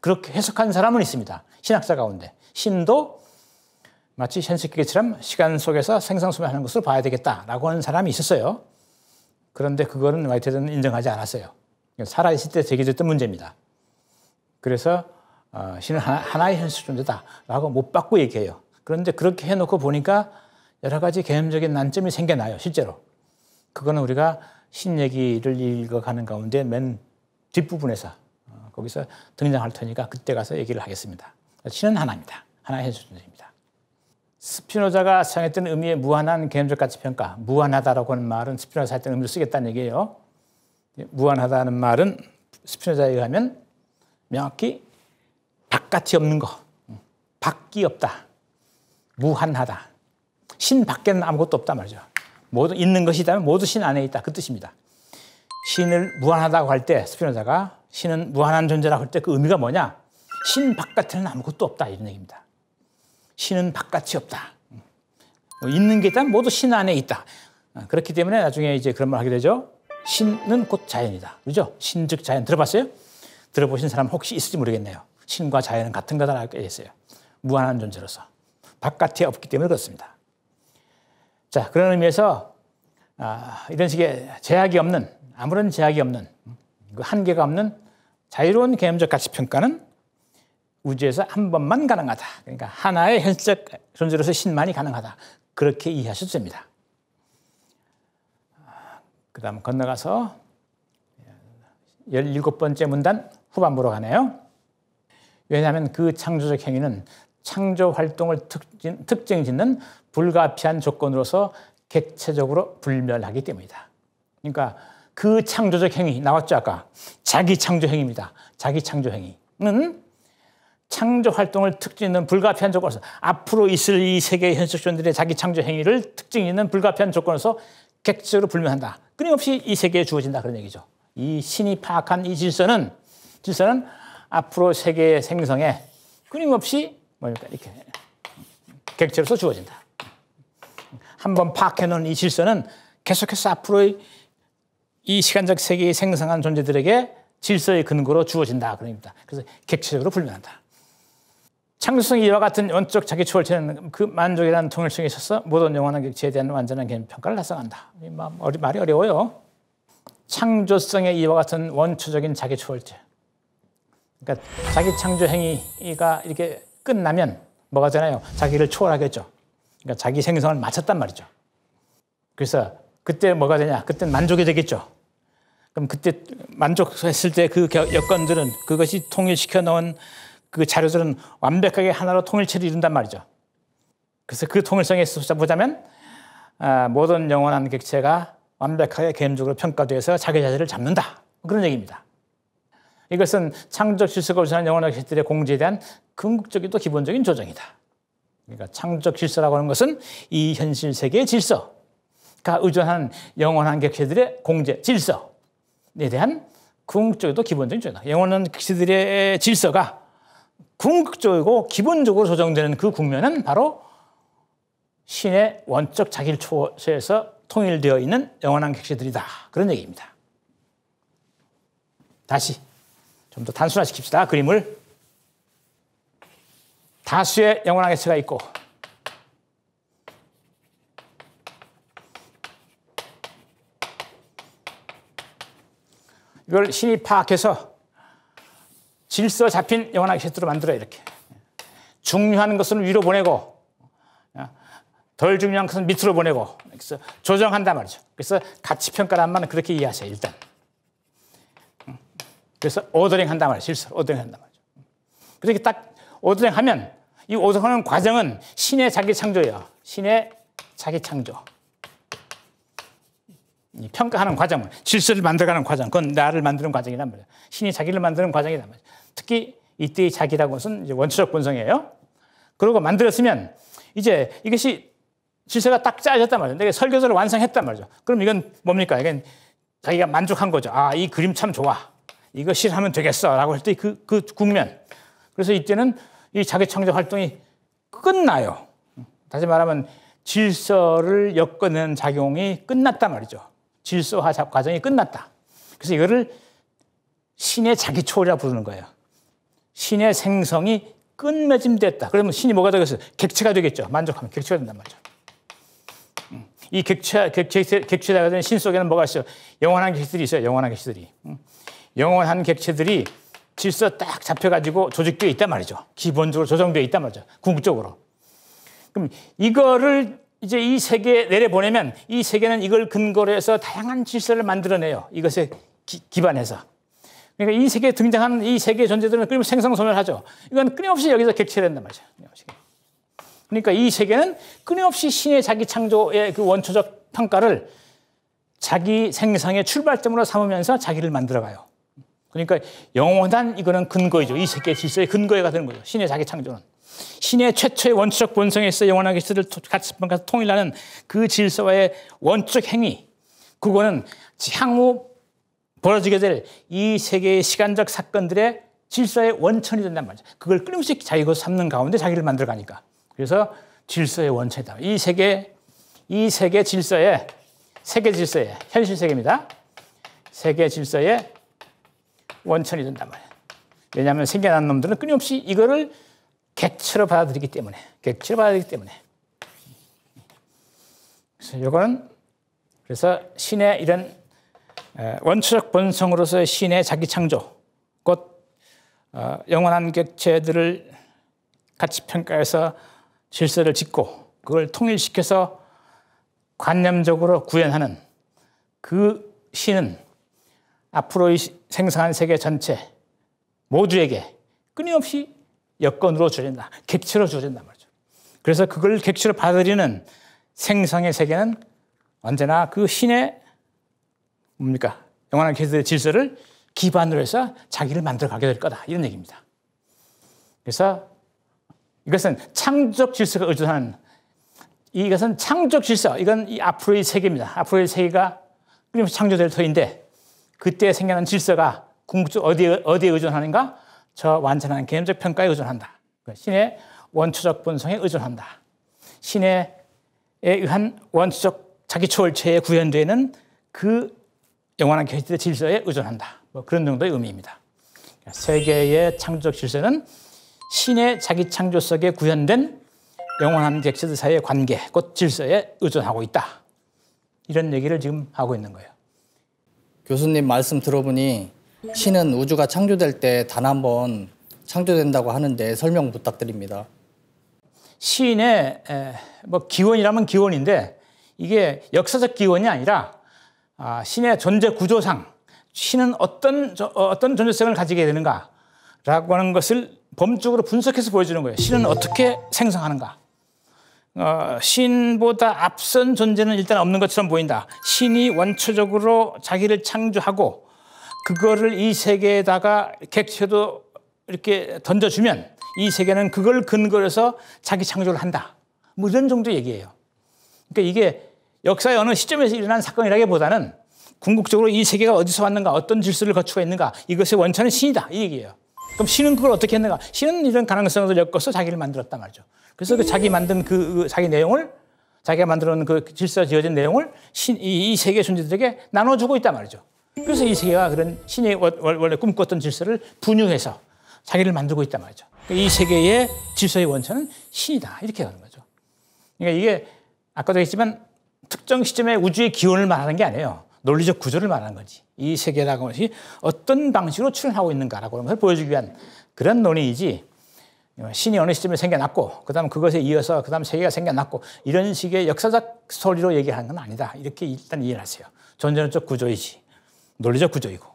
그렇게 해석한 사람은 있습니다. 신학자 가운데. 신도 마치 현실기계처럼 시간 속에서 생상소멸하는 것을 봐야 되겠다라고 하는 사람이 있었어요. 그런데 그거는 와이트에서는 인정하지 않았어요. 살아있을 때 제기됐던 문제입니다. 그래서 어, 신은 하나, 의 현실 존재다라고 못 받고 얘기해요. 그런데 그렇게 해놓고 보니까 여러 가지 개념적인 난점이 생겨나요, 실제로. 그거는 우리가 신 얘기를 읽어가는 가운데 맨 뒷부분에서 어, 거기서 등장할 테니까 그때 가서 얘기를 하겠습니다. 신은 하나입니다. 하나의 현실 존재입니다. 스피노자가 사용했던 의미의 무한한 개념적 가치평가, 무한하다라고 하는 말은 스피노자가 사용 했던 의미를 쓰겠다는 얘기예요. 무한하다는 말은 스피노자에 의하면 명확히 바깥이 없는 거. 밖이 없다. 무한하다. 신 밖에는 아무것도 없다 말이죠. 모든 있는 것이다면 모두 신 안에 있다. 그 뜻입니다. 신을 무한하다고 할 때 스피노자가 신은 무한한 존재라고 할 때 그 의미가 뭐냐? 신 바깥에는 아무것도 없다. 이런 얘기입니다. 신은 바깥이 없다. 뭐 있는 게 있다면 모두 신 안에 있다. 그렇기 때문에 나중에 이제 그런 말 하게 되죠. 신은 곧 자연이다. 그죠? 신즉 자연 들어봤어요? 들어보신 사람 혹시 있을지 모르겠네요. 신과 자연은 같은 거다라고 되어 있어요. 무한한 존재로서. 바깥에 없기 때문에 그렇습니다. 자, 그런 의미에서 아, 이런 식의 제약이 없는, 아무런 제약이 없는, 그 한계가 없는 자유로운 개념적 가치 평가는 우주에서 한 번만 가능하다. 그러니까 하나의 현실적 존재로서 신만이 가능하다. 그렇게 이해하셔도 됩니다. 그 다음 건너가서 17번째 문단 후반부로 가네요. 왜냐하면 그 창조적 행위는 창조 활동을 특징 특징 짓는 불가피한 조건으로서 객체적으로 불멸하기 때문이다. 그러니까 그 창조적 행위 나왔죠 아까 자기 창조 행위입니다. 자기 창조 행위는 창조 활동을 특징짓는 불가피한 조건으로서 앞으로 있을 이 세계 의 현실존들의 자기 창조 행위를 특징짓는 불가피한 조건으로서 객체로 적으불멸한다 끊임없이 이 세계에 주어진다 그런 얘기죠. 이 신이 파악한 이 질서는 질서는 앞으로 세계의 생성에 끊임없이 뭐니까 이렇게 객체로서 주어진다. 한번 파악해놓은 이 질서는 계속해서 앞으로의 이 시간적 세계의 생성한 존재들에게 질서의 근거로 주어진다. 그런 입니다 그래서 객체적으로 분류한다. 창조성 이와 같은 원적 자기 초월체는 그 만족이라는 통일성에 있어서 모든 영원한 객체에 대한 완전한 개념 평가를 달성한다. 말이 어려워요. 창조성의 이와 같은 원초적인 자기 초월체. 그러니까 자기 창조 행위가 이렇게 끝나면 뭐가 되나요? 자기를 초월하겠죠. 그러니까 자기 생성을 마쳤단 말이죠. 그래서 그때 뭐가 되냐? 그때 만족이 되겠죠. 그럼 그때 만족했을 때 그 여건들은 그것이 통일시켜 놓은 그 자료들은 완벽하게 하나로 통일체를 이룬단 말이죠. 그래서 그 통일성에서 보자면 아, 모든 영원한 객체가 완벽하게 개념적으로 평가돼서 자기 자세를 잡는다. 그런 얘기입니다. 이것은 창조적 질서가 주장하 영원한 실들의 공지에 대한 궁극적인 또 기본적인 조정이다. 그러니까 창조적 질서라고 하는 것은 이 현실 세계의 질서가 의존한 영원한 객체들의 공제, 질서에 대한 궁극적이고 기본적인 조정이다. 영원한 객체들의 질서가 궁극적이고 기본적으로 조정되는 그 국면은 바로 신의 원적 자기를 초세에서 통일되어 있는 영원한 객체들이다. 그런 얘기입니다. 다시 좀더 단순화시킵시다. 그림을. 다수의 영원한 개체가 있고 이걸 신이 파악해서 질서 잡힌 영원한 개체로 만들어 이렇게. 중요한 것은 위로 보내고 어, 덜 중요한 것은 밑으로 보내고 그래서 조정한단 말이죠. 그래서 가치 평가란말은 그렇게 이해하세요. 일단. 그래서 오더링 한단 말이에요. 실수로 오더링 한단 말이죠. 그렇게 딱 오더링 하면 이 오더링하는 과정은 신의 자기 창조예요. 신의 자기 창조. 평가하는 과정은 질서를 만들어가는 과정, 그건 나를 만드는 과정이란 말이에요. 신이 자기를 만드는 과정이란 말이에요. 특히 이때의 자기라는 것은 원초적 본성이에요. 그러고 만들었으면 이제 이것이 질서가 딱 짜졌단 말이에 내가 설계서를 완성했단 말이죠. 그럼 이건 뭡니까? 이건 자기가 만족한 거죠. 아, 이 그림 참 좋아. 이거 실하면 되겠어라고 할때그그 그 국면. 그래서 이때는 이 자기 창조 활동이 끝나요. 다시 말하면 질서를 엮어낸 작용이 끝났단 말이죠. 질서화 과정이 끝났다. 그래서 이거를 신의 자기 초라 부르는 거예요. 신의 생성이 끝맺음됐다. 그러면 신이 뭐가 되겠어요? 객체가 되겠죠. 만족하면 객체가 된단 말이죠. 이 객체, 객체, 객체가 된신 속에는 뭐가 있어요? 영원한 객체들이 있어요. 영원한 객체들이. 영원한 객체들이 질서 딱 잡혀가지고 조직되어 있단 말이죠. 기본적으로 조정되어 있단 말이죠. 궁극적으로. 그럼 이거를 이제 이 세계에 내려보내면 이 세계는 이걸 근거로 해서 다양한 질서를 만들어내요. 이것에 기, 반해서 그러니까 이 세계에 등장하는 이 세계의 존재들은 끊임없이 생성소멸하죠. 이건 끊임없이 여기서 객체된단 말이죠. 그러니까 이 세계는 끊임없이 신의 자기 창조의 그 원초적 평가를 자기 생상의 출발점으로 삼으면서 자기를 만들어가요. 그러니까 영원한 이거는 근거이죠. 이 세계 질서의 근거가 되는 거죠. 신의 자기 창조는. 신의 최초의 원초적 본성에서 영원하게 스를 같이 가서 통일하는 그 질서와의 원적 행위. 그거는 향후 벌어지게 될 이 세계의 시간적 사건들의 질서의 원천이 된단 말이죠. 그걸 끊임없이 자기 가 삼는 가운데 자기를 만들어가니까. 그래서 질서의 원천이다이 세계, 이 세계 질서의, 세계 질서의, 현실 세계입니다. 세계 질서의 원천이 된단 말이에요. 왜냐하면 생겨난 놈들은 끊임없이 이거를 객체로 받아들이기 때문에, 객체로 받아들이기 때문에. 그래서 이거는 그래서 신의 이런 원초적 본성으로서의 신의 자기 창조, 곧 어, 영원한 객체들을 같이 평가해서 질서를 짓고 그걸 통일시켜서 관념적으로 구현하는 그 신은 앞으로의 생산한 세계 전체 모두에게 끊임없이 여건으로 주진다. 객체로 주진단 말이죠. 그래서 그걸 객체로 받아들이는 생성의 세계는 언제나 그 신의 뭡니까? 영원한 개체의 질서를 기반으로 해서 자기를 만들어 가게 될 거다. 이런 얘기입니다. 그래서 이것은 창조적 질서가 의존하는 이것은 창조적 질서. 이건 이 앞으로의 세계입니다. 앞으로의 세계가 끊임없이 창조될 터인데 그때 생겨난 질서가 궁극적 어디에, 어디에 의존하는가? 저 완전한 개념적 평가에 의존한다. 그러니까 신의 원초적 본성에 의존한다. 신에 의한 원초적 자기 초월체에 구현되는 그 영원한 개체 질서에 의존한다. 뭐 그런 정도의 의미입니다. 그러니까 세계의 창조적 질서는 신의 자기 창조 속에 구현된 영원한 객체들 사이의 관계, 곧 질서에 의존하고 있다. 이런 얘기를 지금 하고 있는 거예요. 교수님 말씀 들어보니 신은 우주가 창조될 때 단 한 번 창조된다고 하는데 설명 부탁드립니다. 시의뭐 기원이라면 기원인데 이게 역사적 기원이 아니라 아, 신의 존재 구조상 신은 어떤 어, 어떤 존재성을 가지게 되는가라고 하는 것을 범적으로 분석해서 보여주는 거예요. 신은 어떻게 생성하는가? 어, 신보다 앞선 존재는 일단 없는 것처럼 보인다. 신이 원초적으로 자기를 창조하고 그거를 이 세계에다가 객체도 이렇게 던져주면 이 세계는 그걸 근거로 해서 자기 창조를 한다. 뭐 이런 정도 얘기예요. 그러니까 이게 역사의 어느 시점에서 일어난 사건이라기보다는 궁극적으로 이 세계가 어디서 왔는가, 어떤 질서를 거치고 있는가, 이것의 원천은 신이다. 이 얘기예요. 그럼 신은 그걸 어떻게 했는가? 신은 이런 가능성을 엮어서 자기를 만들었단 말이죠. 그래서 그 자기 만든 그, 그, 자기 내용을 자기가 만들어놓은 그 질서 지어진 내용을 신, 이, 이 세계 존재들에게 나눠주고 있단 말이죠. 그래서 이 세계가 그런 신이 원래 꿈꿨던 질서를 분유해서 자기를 만들고 있단 말이죠. 그러니까 이 세계의 질서의 원천은 신이다. 이렇게 가는 거죠. 그러니까 이게 아까도 했지만 특정 시점에 우주의 기원을 말하는 게 아니에요. 논리적 구조를 말하는 거지. 이 세계라고 는 것이 어떤 방식으로 출현하고 있는가라고 하는 것 보여주기 위한 그런 논의이지 신이 어느 시점에 생겨났고, 그 다음 그것에 이어서 그 다음 세계가 생겨났고, 이런 식의 역사적 소리로 얘기하는 건 아니다. 이렇게 일단 이해를 하세요. 존재론적 구조이지. 논리적 구조이고.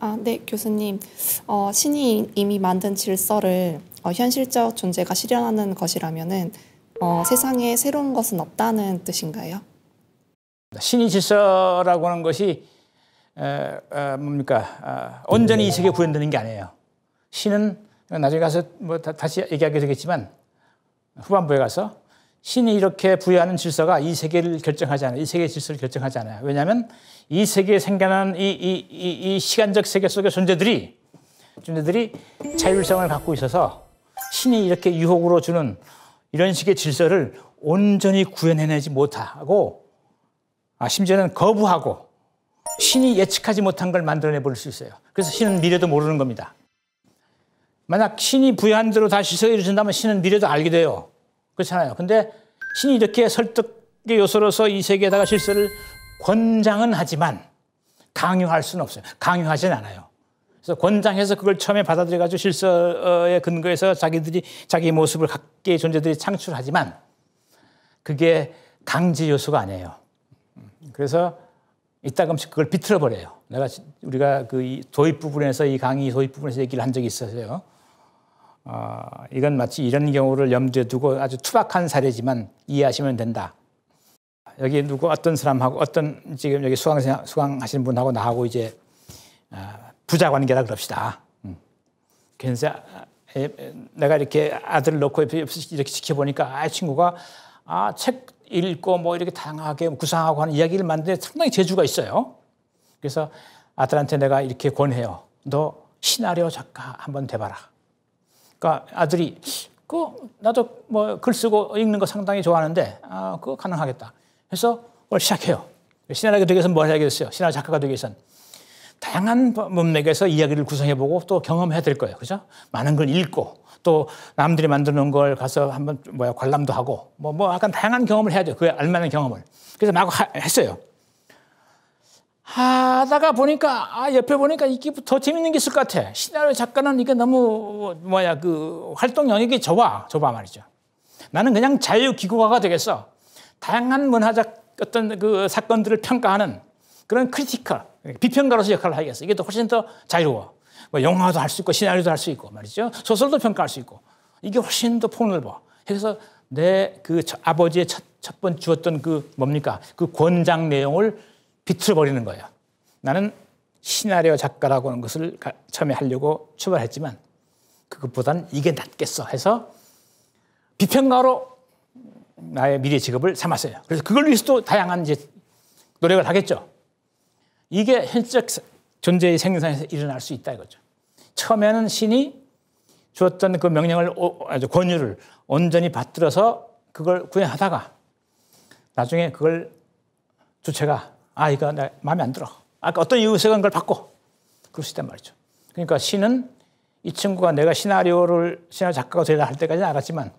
아, 네, 교수님. 어, 신이 이미 만든 질서를 어, 현실적 존재가 실현하는 것이라면 어, 세상에 새로운 것은 없다는 뜻인가요? 신이 질서라고 하는 것이 에, 에, 뭡니까? 아, 온전히 이 세계 구현되는 게 아니에요. 신은 나중에 가서 뭐 다, 시 얘기하게 되겠지만 후반부에 가서 신이 이렇게 부여하는 질서가 이 세계를 결정하지 않아요. 이 세계의 질서를 결정하지 않아요. 왜냐하면 이 세계에 생겨난 이, 이, 이, 이 시간적 세계 속의 존재들이 존재들이 자율성을 갖고 있어서 신이 이렇게 유혹으로 주는 이런 식의 질서를 온전히 구현해내지 못하고 아, 심지어는 거부하고 신이 예측하지 못한 걸 만들어내 버릴 수 있어요. 그래서 신은 미래도 모르는 겁니다. 만약 신이 부여한 대로 다시 시서 이루어진다면 신은 미래도 알게 돼요. 그렇잖아요. 근데 신이 이렇게 설득의 요소로서 이 세계에다가 실서를 권장은 하지만 강요할 수는 없어요. 강요하진 않아요. 그래서 권장해서 그걸 처음에 받아들여가지고 실서의 근거에서 자기들이 자기 모습을 각계 존재들이 창출하지만 그게 강제 요소가 아니에요. 그래서 이따금씩 그걸 비틀어 버려요. 내가 우리가 그 도입 부분에서 이 강의 도입 부분에서 얘기를 한 적이 있어서요. 어, 이건 마치 이런 경우를 염두에 두고 아주 투박한 사례지만 이해하시면 된다. 여기 누구 어떤 사람하고 어떤 지금 여기 수강생 수강하시는 분하고 나하고 이제 아, 부자 관계라 그럽시다. 음. 그래서 아, 내가 이렇게 아들을 놓고 이렇게 지켜보니까 아 친구가 아책 읽고 뭐 이렇게 다양하게 구상하고 하는 이야기를 만드는 상당히 재주가 있어요. 그래서 아들한테 내가 이렇게 권해요. 너 시나리오 작가 한번 돼봐라. 그러니까 아들이 그 나도 뭐 글 쓰고 읽는 거 상당히 좋아하는데 아 그거 가능하겠다. 해서 그걸 시작해요. 신화라게 되기 위해서는 뭘 해야겠어요? 신화 작가가 되기 위해서는 다양한 문맥에서 이야기를 구성해보고 또 경험해야 될 거예요. 그죠? 많은 걸 읽고 또 남들이 만드는걸 가서 한번 뭐야 관람도 하고 뭐, 뭐 약간 다양한 경험을 해야죠. 그 알만한 경험을. 그래서 막 하, 했어요. 하다가 보니까 아 옆에 보니까 이게 더 재밌는 게 있을 것 같아. 시나리오 작가는 이게 너무 뭐야 그 활동 영역이 좁아 좁아 말이죠. 나는 그냥 자유 기구화가 되겠어. 다양한 문화적 어떤 그 사건들을 평가하는 그런 크리티컬 비평가로서 역할을 하겠어. 이게 더 훨씬 더 자유로워. 뭐 영화도 할 수 있고 시나리오도 할 수 있고 말이죠. 소설도 평가할 수 있고 이게 훨씬 더 폭넓어. 그래서 내 그 아버지의 첫 번 주었던 그 뭡니까 그 권장 내용을 비틀어 버리는 거예요. 나는 시나리오 작가라고 하는 것을 처음에 하려고 출발했지만 그것보단 이게 낫겠어 해서 비평가로 나의 미래 직업을 삼았어요. 그래서 그걸 위해서도 다양한 이제 노력을 하겠죠. 이게 현적 존재의 생산에서 일어날 수 있다 이거죠. 처음에는 신이 주었던 그 명령을 아주 권유를 온전히 받들어서 그걸 구현하다가 나중에 그걸 주체가 아, 이거 내 마음에 안 들어. 아, 어떤 이유 에 세간 걸 바꿔. 그럴 수 있단 말이죠. 그러니까 시는 이 친구가 내가 시나리오를, 시나리오 작가가 되려 할 때까지는 알았지만,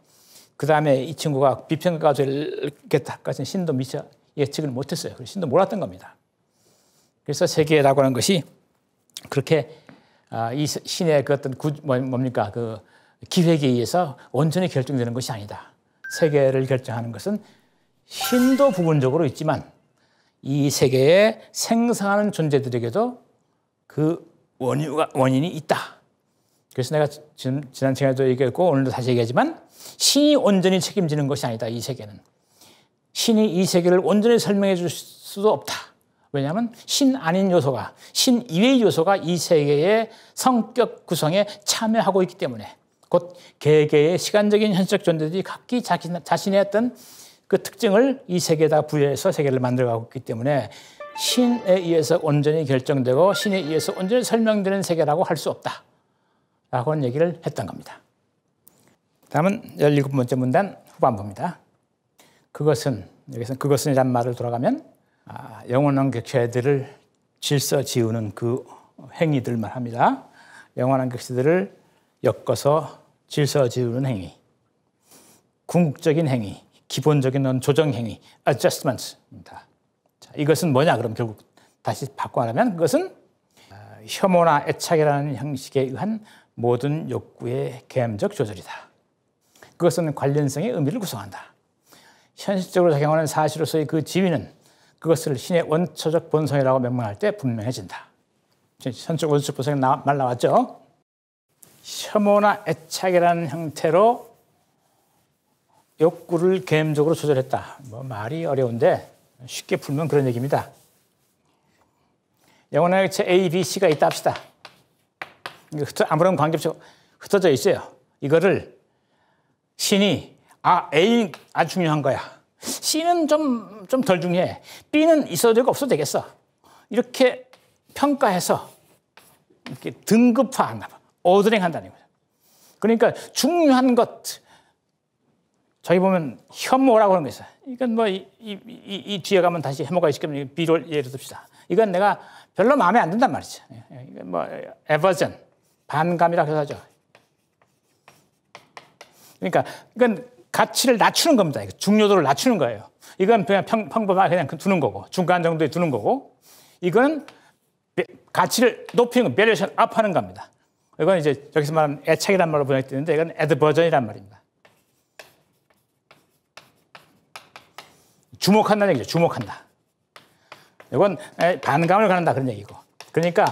그 다음에 이 친구가 비평가가 될겠다까지는 신도 미처 예측을 못했어요. 그래서 신도 몰랐던 겁니다. 그래서 세계라고 하는 것이 그렇게 아, 이 신의 그 어떤 구, 뭐, 뭡니까 그 기획에 의해서 온전히 결정되는 것이 아니다. 세계를 결정하는 것은 신도 부분적으로 있지만 이 세계에 생사하는 존재들에게도 그 원유가, 원인이 있다. 그래서 내가 지금, 지난 시간에도 얘기했고 오늘도 다시 얘기하지만 신이 온전히 책임지는 것이 아니다. 이 세계는. 신이 이 세계를 온전히 설명해 줄 수도 없다. 왜냐하면 신 아닌 요소가 신 이외의 요소가 이 세계의 성격 구성에 참여하고 있기 때문에 곧 개개의 시간적인 현적 존재들이 각기 자신의 어떤 그 특징을 이 세계에다 부여해서 세계를 만들어가고 있기 때문에 신에 의해서 온전히 결정되고 신에 의해서 온전히 설명되는 세계라고 할 수 없다. 라고 는 얘기를 했던 겁니다. 다음은 17번째 문단 후반부입니다. 그것은, 여기서 그것은이란 말을 돌아가면 아, 영원한 격체들을 질서 지우는 그 행위들만 합니다. 영원한 격체들을 엮어서 질서 지우는 행위, 궁극적인 행위, 기본적인 조정 행위, adjustments입니다. 자, 이것은 뭐냐? 그럼 결국 다시 바꿔 말하면 그것은 아, 혐오나 애착이라는 형식에 의한 모든 욕구의 계엄적 조절이다. 그것은 관련성의 의미를 구성한다. 현실적으로 작용하는 사실로서의 그 지위는 그것을 신의 원초적 본성이라고 명명할 때 분명해진다. 현적 원초적 본성이 나, 말 나왔죠? 혐오나 애착이라는 형태로 욕구를 계음적으로 조절했다. 뭐 말이 어려운데 쉽게 풀면 그런 얘기입니다. 영원한 액체 A, B, C가 있다 합시다. 흩어, 아무런 관계 없이 흩어져 있어요. 이거를 신이 아 A 아주 중요한 거야. C는 좀 좀 덜 중요해. B는 있어도 되고 없어도 되겠어. 이렇게 평가해서 이렇게 등급화한다. 오드랭 한다는 거죠. 그러니까 중요한 것, 저기 보면 혐오라고 하는 거 있어요. 이건 뭐, 이, 이, 이, 이 뒤에 가면 다시 해모가 있기 비를 예를 듭시다. 이건 내가 별로 마음에 안 든단 말이죠. 예, 예, 이건 뭐, 에버전, 반감이라고 해서 하죠. 그러니까, 이건 가치를 낮추는 겁니다. 중요도를 낮추는 거예요. 이건 그냥 평, 평범하게 그냥 그 두는 거고, 중간 정도에 두는 거고, 이건 가치를 높이는 거, 밸류션 업 하는 겁니다. 이건 이제 여기서 말하는 애착이란 말로 번역되는데, 이건 에드버전이란 말입니다. 주목한다는 얘기죠. 주목한다. 이건 반감을 가른다 그런 얘기고. 그러니까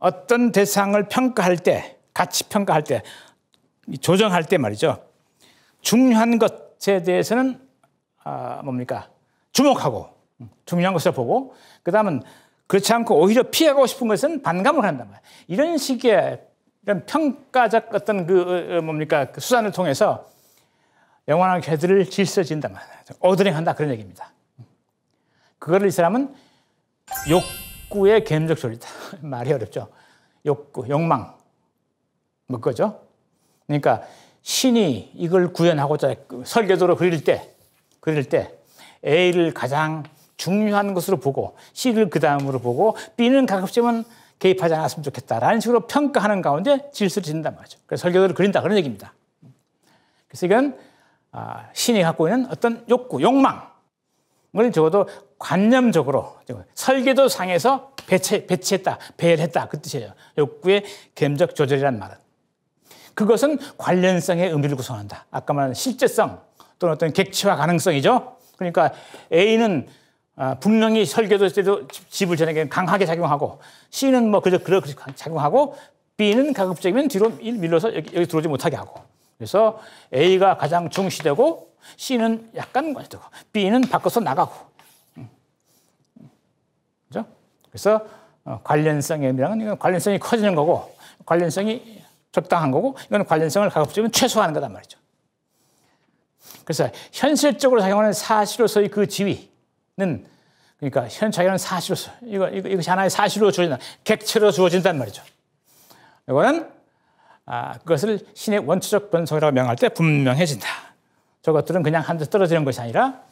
어떤 대상을 평가할 때, 가치 평가할 때, 조정할 때 말이죠. 중요한 것에 대해서는 아, 뭡니까? 주목하고 음, 중요한 것을 보고 그다음은 그렇지 않고 오히려 피해고 싶은 것은 반감을 한단 말이에요. 이런 식의 이런 평가적 어떤 그 어, 어, 뭡니까? 그 수단을 통해서 영원한 개들을 질서진다. 어드랭한다. 그런 얘기입니다. 그거를 이 사람은 욕구의 개념적 존리다. 말이 어렵죠. 욕구, 욕망. 뭐 거죠? 그러니까 신이 이걸 구현하고자 그 설계도로 그릴 때, 그릴 때 A를 가장 중요한 것으로 보고 C를 그 다음으로 보고 B는 가급적이면 개입하지 않았으면 좋겠다라는 식으로 평가하는 가운데 질서를 진단 말이죠. 그래서 설계도를 그린다 그런 얘기입니다. 그래서 이건 아, 신이 갖고 있는 어떤 욕구, 욕망을 적어도 관념적으로 설계도 상에서 배치, 배치했다, 배열했다 그 뜻이에요. 욕구의 g 적 조절이란 말은. 그것은 관련성의 의미를 구성한다. 아까 말한 실제성 또는 어떤 객체화 가능성이죠. 그러니까 A는 아, 분명히 설계도 때도 집을 전에게 강하게 작용하고 C는 뭐 그저 그렇게 작용하고 B는 가급적이면 뒤로 밀려서 여기, 여기 들어오지 못하게 하고 그래서 A가 가장 중시되고 C는 약간 되고 B는 바꿔서 나가고. 음. 그죠? 그래서 어, 관련성 의미랑은 이건 관련성이 커지는 거고 관련성이 적당한 거고 이건 관련성을 가급적이면 최소화하는 거단 말이죠. 그래서 현실적으로 작용하는 사실로서의 그 지위는 그러니까 현 작용하는 사실로서 이거 이거 이것이 하나의 사실로 주어진다. 객체로 주어진단 말이죠. 이거는 아, 그것을 신의 원초적 본성이라고 명할 때 분명해진다. 저것들은 그냥 하늘 떨어지는 것이 아니라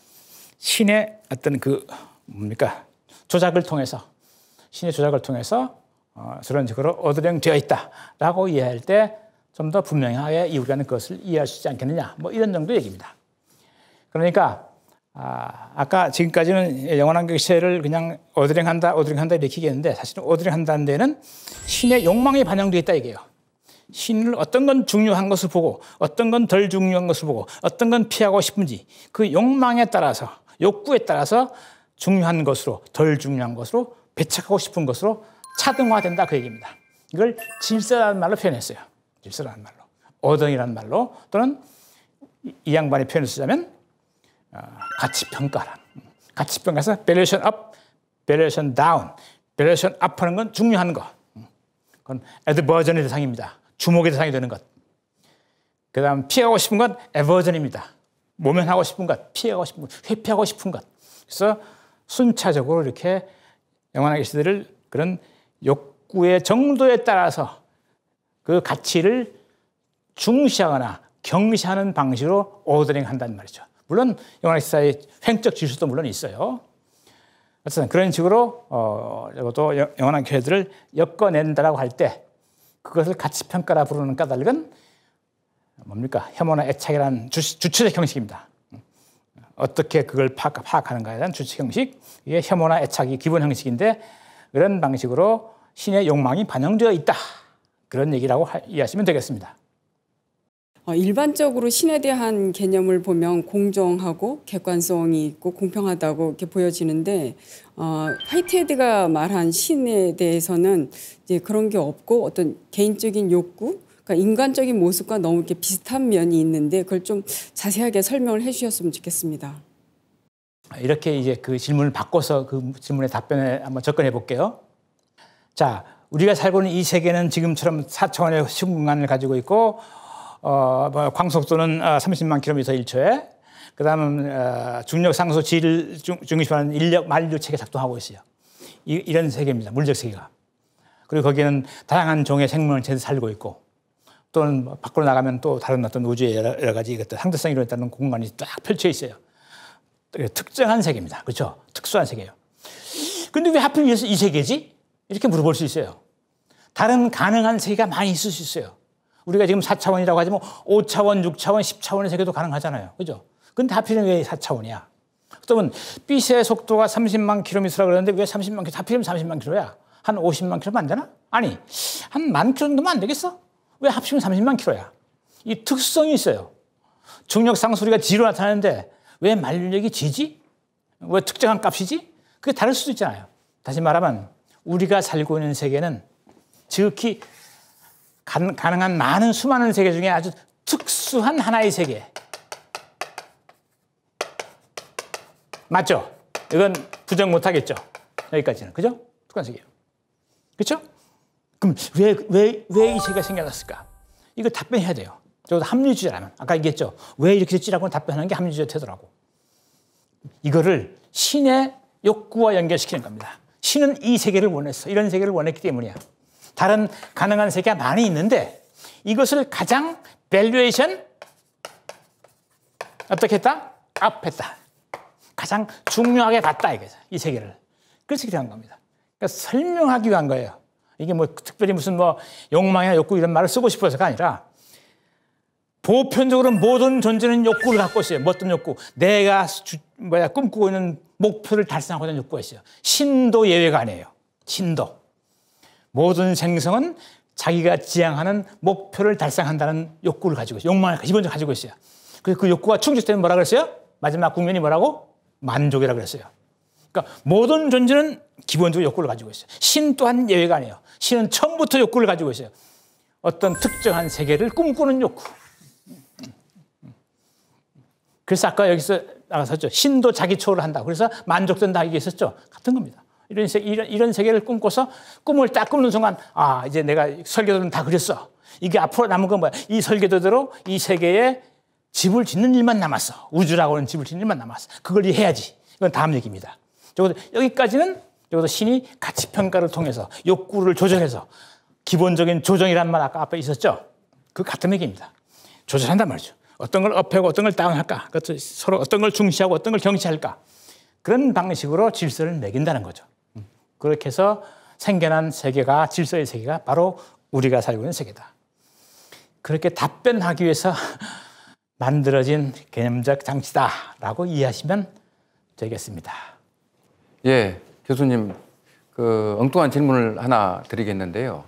신의 어떤 그 뭡니까 조작을 통해서 신의 조작을 통해서 어, 저런 식으로 얻어령되어 있다라고 이해할 때 좀 더 분명하게 우리는 그것을 이해할 수 있지 않겠느냐 뭐 이런 정도 얘기입니다. 그러니까 아, 아까 지금까지는 영원한 격세를 그 그냥 어드랭한다, 어드랭한다 이렇게 얘기했는데 사실은 어드랭한다는 데는 신의 욕망이 반영되어 있다 이게요. 신을 어떤 건 중요한 것을 보고 어떤 건 덜 중요한 것을 보고 어떤 건 피하고 싶은지 그 욕망에 따라서 욕구에 따라서 중요한 것으로 덜 중요한 것으로 배척하고 싶은 것으로 차등화된다 그 얘기입니다. 이걸 질서라는 말로 표현했어요. 질서라는 말로. 어등이라는 말로 또는 이 양반이 표현을 쓰자면 어, 가치평가라. 가치평가에서 valuation up, v a l u a 하는 건 중요한 거. 음. 그건 에드버 e r s 의 대상입니다. 주목의 대상이 되는 것. 그 다음 피하고 싶은 것, 에버전입니다. 모면하고 싶은 것, 피하고 싶은 것, 회피하고 싶은 것. 그래서 순차적으로 이렇게 영원하게 시대를 그런 욕구의 정도에 따라서 그 가치를 중시하거나 경시하는 방식으로 오더링 한단 말이죠. 물론 영원한 시사의 횡적 지수도 물론 있어요. 어쨌든 그런 식으로 어, 적어도 영원한 교회들을 엮어낸다라고 할때 그것을 가치평가라 부르는 까닭은 뭡니까? 혐오나 애착이라는 주, 주체적 형식입니다. 어떻게 그걸 파악, 파악하는가에 대한 주체 형식, 이게 혐오나 애착이 기본 형식인데 이런 방식으로 신의 욕망이 반영되어 있다. 그런 얘기라고 이해하시면 되겠습니다. 어, 일반적으로 신에 대한 개념을 보면 공정하고 객관성이 있고 공평하다고 이렇게 보여지는데 어, 화이트헤드가 말한 신에 대해서는 이제 그런 게 없고 어떤 개인적인 욕구 그러니까 인간적인 모습과 너무 이렇게 비슷한 면이 있는데 그걸 좀 자세하게 설명을 해주셨으면 좋겠습니다. 이렇게 이제 그 질문을 바꿔서 그 질문의 답변에 한번 접근해 볼게요. 자, 우리가 살고 있는 이 세계는 지금처럼 4차원의 시공간을 가지고 있고 어, 뭐 광속도는 30만 어, 킬로미터 1초에 그다음 어, 중력 상소 질을 중심하는 인력 만류 체계 작동하고 있어요. 이, 이런 세계입니다. 물적 세계가. 그리고 거기는 다양한 종의 생물체들 살고 있고 또는 뭐 밖으로 나가면 또 다른 어떤 우주의 여러, 여러 가지 이것들 상대성 이론에 따른 공간이 딱 펼쳐 있어요. 특정한 세계입니다. 그렇죠? 특수한 세계예요. 근데 왜 하필 이 세계지? 이렇게 물어볼 수 있어요. 다른 가능한 세계가 많이 있을 수 있어요. 우리가 지금 4차원이라고 하지만 5차원, 6차원, 10차원의 세계도 가능하잖아요. 그죠? 근데 하필이면 왜 4차원이야? 그러면 빛의 속도가 30만 킬로미터라 그러는데 왜 30만 킬로, 하필이면 30만 킬로야? 한 50만 킬로면 안 되나? 아니, 한 만 킬로 정도면 안 되겠어? 왜 합치면 30만 킬로야? 이 특성이 있어요. 중력상 소리가 G로 나타나는데 왜 만류력이 G지? 왜 특정한 값이지? 그게 다를 수도 있잖아요. 다시 말하면 우리가 살고 있는 세계는 지극히 가능한 많은 수많은 세계 중에 아주 특수한 하나의 세계. 맞죠? 이건 부정 못하겠죠? 여기까지는. 그죠? 특한 세계예요. 그죠? 그럼 왜, 왜, 왜 이 세계가 생겨났을까? 이거 답변해야 돼요. 적도 합리주의라면. 아까 얘기했죠? 왜 이렇게 됐지라고 답변하는 게 합리주의 태도라고. 이거를 신의 욕구와 연결시키는 겁니다. 신은 이 세계를 원했어. 이런 세계를 원했기 때문이야. 다른 가능한 세계가 많이 있는데 이것을 가장 밸류에이션 어떻게 했다? 앞했다. 가장 중요하게 봤다 이거죠. 이 세계를. 그렇게 된 겁니다. 그러니까 설명하기 위한 거예요. 이게 뭐 특별히 무슨 뭐 욕망이나 욕구 이런 말을 쓰고 싶어서가 아니라 보편적으로 모든 존재는 욕구를 갖고 있어요. 어떤 욕구? 내가 주, 뭐야 꿈꾸고 있는 목표를 달성하고 있는 욕구가 있어요. 신도 예외가 아니에요. 신도. 모든 생성은 자기가 지향하는 목표를 달성한다는 욕구를 가지고 있어요. 욕망을 기본적으로 가지고 있어요. 그래서 그 욕구가 충족되면 뭐라 그랬어요? 마지막 국면이 뭐라고? 만족이라 그랬어요. 그러니까 모든 존재는 기본적으로 욕구를 가지고 있어요. 신 또한 예외가 아니에요. 신은 처음부터 욕구를 가지고 있어요. 어떤 특정한 세계를 꿈꾸는 욕구. 그래서 아까 여기서 나갔었죠. 신도 자기 초월을 한다. 그래서 만족된다. 이게 있었죠. 같은 겁니다. 이런, 세, 이런, 이런 세계를 꿈꿔서 꿈을 딱 꾸는 순간, 아, 이제 내가 설계도는 다 그렸어. 이게 앞으로 남은 건 뭐야? 이 설계도대로 이 세계에 집을 짓는 일만 남았어. 우주라고 하는 집을 짓는 일만 남았어. 그걸 이해해야지. 이건 다음 얘기입니다. 적어도 여기까지는 적어도 신이 가치평가를 통해서 욕구를 조절해서 기본적인 조정이란 말 아까 앞에 있었죠? 그 같은 얘기입니다. 조절한단 말이죠. 어떤 걸 업하고 어떤 걸 다운할까? 서로 어떤 걸 중시하고 어떤 걸 경시할까? 그런 방식으로 질서를 매긴다는 거죠. 그렇게 해서 생겨난 세계가 질서의 세계가 바로 우리가 살고 있는 세계다. 그렇게 답변하기 위해서 만들어진 개념적 장치다라고 이해하시면 되겠습니다. 예, 교수님 그 엉뚱한 질문을 하나 드리겠는데요.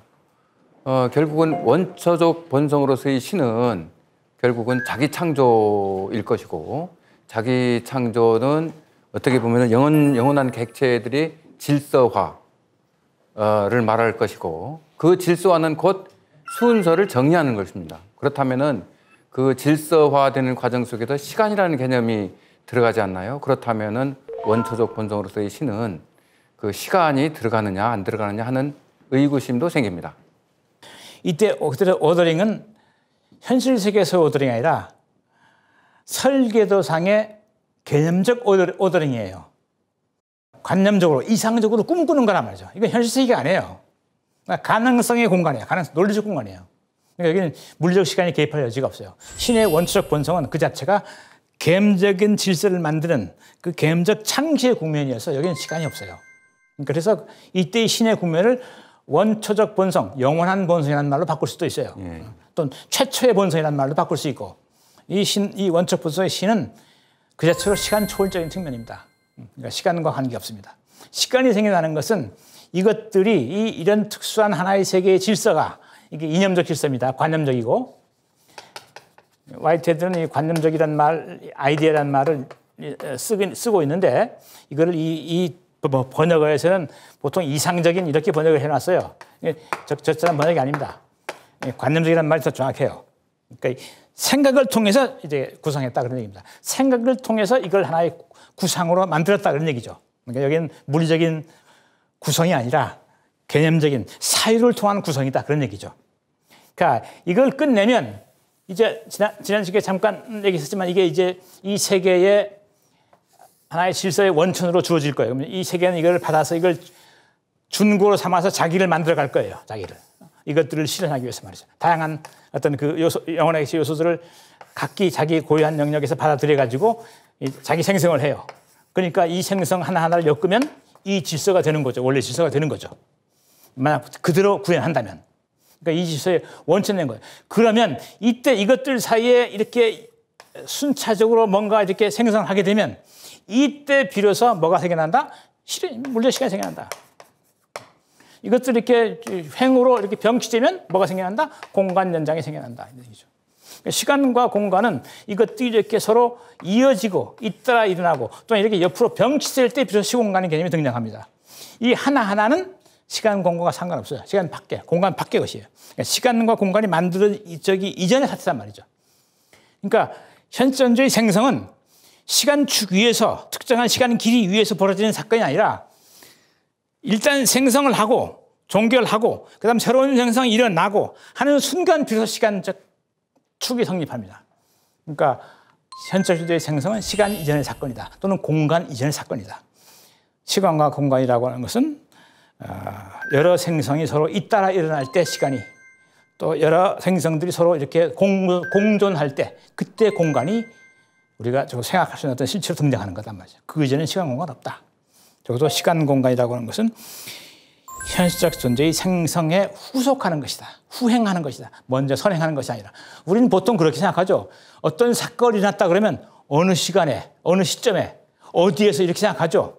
어, 결국은 원초적 본성으로서의 신은 결국은 자기 창조일 것이고 자기 창조는 어떻게 보면 영원, 영원한 객체들이 질서화를 말할 것이고 그 질서화는 곧 순서를 정리하는 것입니다. 그렇다면그 질서화되는 과정 속에서 시간이라는 개념이 들어가지 않나요? 그렇다면 원초적 본성으로서의 신은 그 시간이 들어가느냐 안 들어가느냐 하는 의구심도 생깁니다. 이때 오더링은 현실 세계에서 오더링이 아니라 설계도상의 개념적 오더링이에요. 관념적으로 이상적으로 꿈꾸는 거란 말이죠. 이건 현실 세계가 아니에요. 그러니까 가능성의 공간이에요. 가능성, 논리적 공간이에요. 그러니까 여기는 물리적 시간이 개입할 여지가 없어요. 신의 원초적 본성은 그 자체가 갬적인 질서를 만드는 그 갬적 창시의 국면이어서 여기는 시간이 없어요. 그러니까 그래서 이때의 신의 국면을 원초적 본성, 영원한 본성이라는 말로 바꿀 수도 있어요. 예. 또는 최초의 본성이라는 말로 바꿀 수 있고 이 신, 이원초 본성의 신은 그 자체로 시간 초월적인 측면입니다. 그러니까 시간과 관계없습니다. 시간이 생긴다는 것은 이것들이 이 이런 특수한 하나의 세계의 질서가 이게 이념적 질서입니다. 관념적이고 와이트헤드는 이 관념적이란 말, 아이디어란 말을 어, 쓰긴, 쓰고 있는데 이거를 이, 이 번역어에서는 보통 이상적인 이렇게 번역을 해놨어요. 적절한 번역이 아닙니다. 관념적이란 말이 더 정확해요. 그러니까 생각을 통해서 이제 구성했다 그런 얘기입니다. 생각을 통해서 이걸 하나의 구상으로 만들었다 그런 얘기죠. 그러니까 여기는 물리적인 구성이 아니라 개념적인 사유를 통한 구성이다 그런 얘기죠. 그러니까 이걸 끝내면 이제 지난 지난 시간에 잠깐 얘기했었지만 이게 이제 이 세계의 하나의 질서의 원천으로 주어질 거예요. 그러면 이 세계는 이걸 받아서 이걸 준고로 삼아서 자기를 만들어 갈 거예요. 자기를. 이것들을 실현하기 위해서 말이죠. 다양한 어떤 그 요소, 영원의 요소들을 각기 자기 고유한 영역에서 받아들여 가지고 자기 생성을 해요. 그러니까 이 생성 하나하나를 엮으면 이 질서가 되는 거죠. 원래 질서가 되는 거죠. 만약 그대로 구현한다면. 그러니까 이 질서의 원천된 거예요. 그러면 이때 이것들 사이에 이렇게 순차적으로 뭔가 이렇게 생성하게 되면 이때 비로소 뭐가 생겨난다? 물리 시간이 생겨난다. 이것들 이렇게 횡으로 이렇게 병치되면 뭐가 생겨난다? 공간 연장이 생겨난다. 이런 얘기죠. 그러니까 시간과 공간은 이것도이렇게 서로 이어지고 잇따라 일어나고 또 이렇게 옆으로 병치될 때 비로소 시공간의 개념이 등장합니다. 이 하나하나는 시간 공간과 상관없어요. 시간 밖에, 공간 밖에 것이에요. 그러니까 시간과 공간이 만들어지기 이전의 사태란 말이죠. 그러니까 현존재의 생성은 시간축 위에서 특정한 시간 길이 위에서 벌어지는 사건이 아니라 일단 생성을 하고 종결하고 그다음 새로운 생성이 일어나고 하는 순간 비로소 시간적 축이 성립합니다. 그러니까 현적 시대의 생성은 시간 이전의 사건이다 또는 공간 이전의 사건이다. 시간과 공간이라고 하는 것은 어, 여러 생성이 서로 잇따라 일어날 때 시간이 또 여러 생성들이 서로 이렇게 공, 존할때 그때 공간이 우리가 저 생각할 수 있는 어떤 실체로 등장하는 거단 말이죠. 그이전에 시간 공간 없다. 적어도 시간 공간이라고 하는 것은 현실적 존재의 생성에 후속하는 것이다. 후행하는 것이다. 먼저 선행하는 것이 아니라. 우리는 보통 그렇게 생각하죠. 어떤 사건이 났다 그러면 어느 시간에, 어느 시점에, 어디에서 이렇게 생각하죠.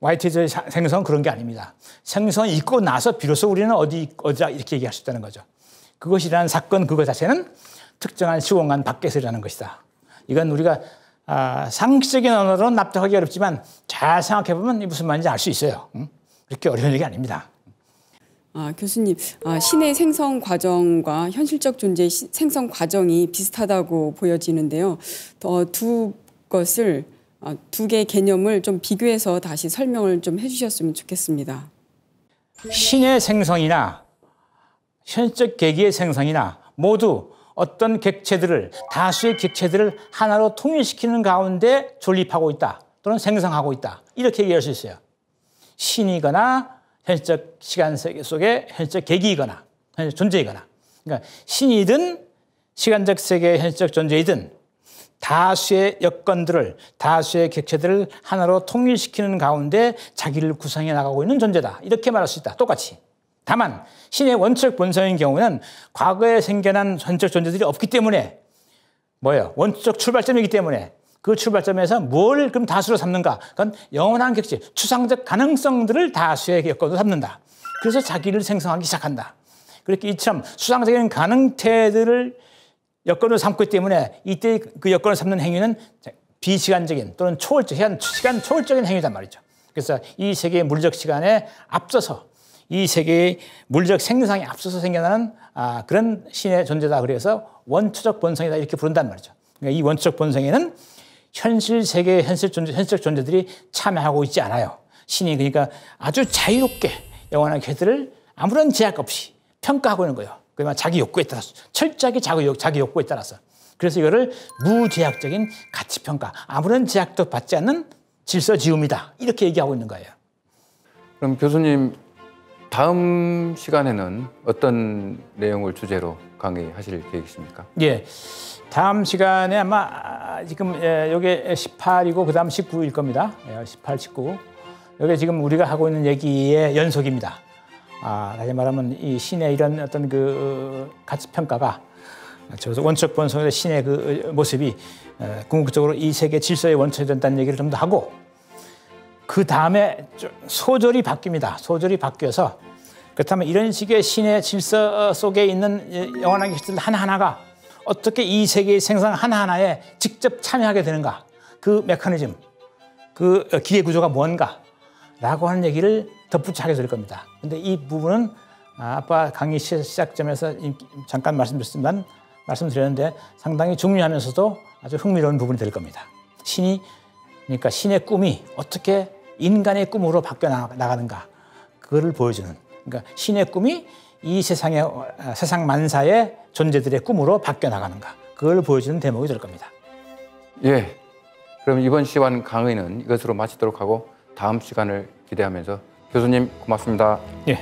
YTZ의 생성은 그런 게 아닙니다. 생성이 있고 나서 비로소 우리는 어디, 어디다 이렇게 얘기할 수 있다는 거죠. 그것이라는 사건, 그것 자체는 특정한 시공간 밖에서 일어나는 것이다. 이건 우리가 아, 상식적인 언어로는 납득하기 어렵지만 잘 생각해보면 무슨 말인지 알 수 있어요. 응? 그렇게 어려운 얘기 아닙니다. 아, 교수님, 아, 신의 생성 과정과 현실적 존재의 시, 생성 과정이 비슷하다고 보여지는데요. 어, 두 것을 어, 두 개의 개념을 좀 비교해서 다시 설명을 좀 해주셨으면 좋겠습니다. 신의 생성이나 현실적 계기의 생성이나 모두 어떤 객체들을 다수의 객체들을 하나로 통일시키는 가운데 존립하고 있다 또는 생성하고 있다 이렇게 얘기할 수 있어요. 신이거나 현실적 시간 세계 속의 현실적 계기이거나 현실적 존재이거나 그러니까 신이든 시간적 세계의 현실적 존재이든 다수의 여건들을 다수의 객체들을 하나로 통일시키는 가운데 자기를 구성해 나가고 있는 존재다 이렇게 말할 수 있다 똑같이 다만 신의 원칙 본성인 경우는 과거에 생겨난 현적 존재들이 없기 때문에 뭐예요 원칙 출발점이기 때문에 그 출발점에서 뭘 그럼 다수로 삼는가? 그건 영원한 객체, 추상적 가능성들을 다수의 여건으로 삼는다. 그래서 자기를 생성하기 시작한다. 그렇게 이처럼 수상적인 가능태들을 여건으로 삼기 때문에 이때 그 여건을 삼는 행위는 비시간적인 또는 초월적, 시간 초월적인 행위단 말이죠. 그래서 이 세계의 물적 시간에 앞서서 이 세계의 물적 생산에 앞서서 생겨나는 아, 그런 신의 존재다. 그래서 원초적 본성이다. 이렇게 부른단 말이죠. 그러니까 이 원초적 본성에는 현실 세계의 현실 존재, 현실 존재들이 참여하고 있지 않아요. 신이 그러니까 아주 자유롭게 영원한 개들을 아무런 제약 없이 평가하고 있는 거예요. 그러면 그러니까 자기 욕구에 따라서 철저하게 자기, 욕, 자기 욕구에 따라서 그래서 이거를 무제약적인 가치평가 아무런 제약도 받지 않는 질서지음이다 이렇게 얘기하고 있는 거예요. 그럼 교수님 다음 시간에는 어떤 내용을 주제로 강의하실 계획이십니까? 예. 다음 시간에 아마 지금 이게 예, 18이고 그 다음 19일 겁니다. 18, 19. 이게 지금 우리가 하고 있는 얘기의 연속입니다. 아, 다시 말하면 이 신의 이런 어떤 그 어, 가치 평가가 저서 원초 본성의 신의 그 어, 모습이 어, 궁극적으로 이 세계 질서의 원초에 된다는 얘기를 좀 더 하고 그 다음에 소절이 바뀝니다. 소절이 바뀌어서 그렇다면 이런 식의 신의 질서 속에 있는 예, 영원한 기술들 하나하나가 어떻게 이 세계의 생산 하나하나에 직접 참여하게 되는가 그 메커니즘 그 기계 구조가 뭔가 라고 하는 얘기를 덧붙여하게될 겁니다. 근데 이 부분은 아, 아빠 강의 시작점에서 잠깐 말씀드렸지만 말씀드렸는데 상당히 중요하면서도 아주 흥미로운 부분이 될 겁니다. 신이 그러니까 신의 꿈이 어떻게 인간의 꿈으로 바뀌어 나가는가 그거를 보여주는 그러니까 신의 꿈이 이 세상의 어, 세상 만사의 존재들의 꿈으로 바뀌어 나가는가 그걸 보여주는 대목이 될 겁니다. 예. 그럼 이번 시간 강의는 이것으로 마치도록 하고 다음 시간을 기대하면서 교수님 고맙습니다. 예.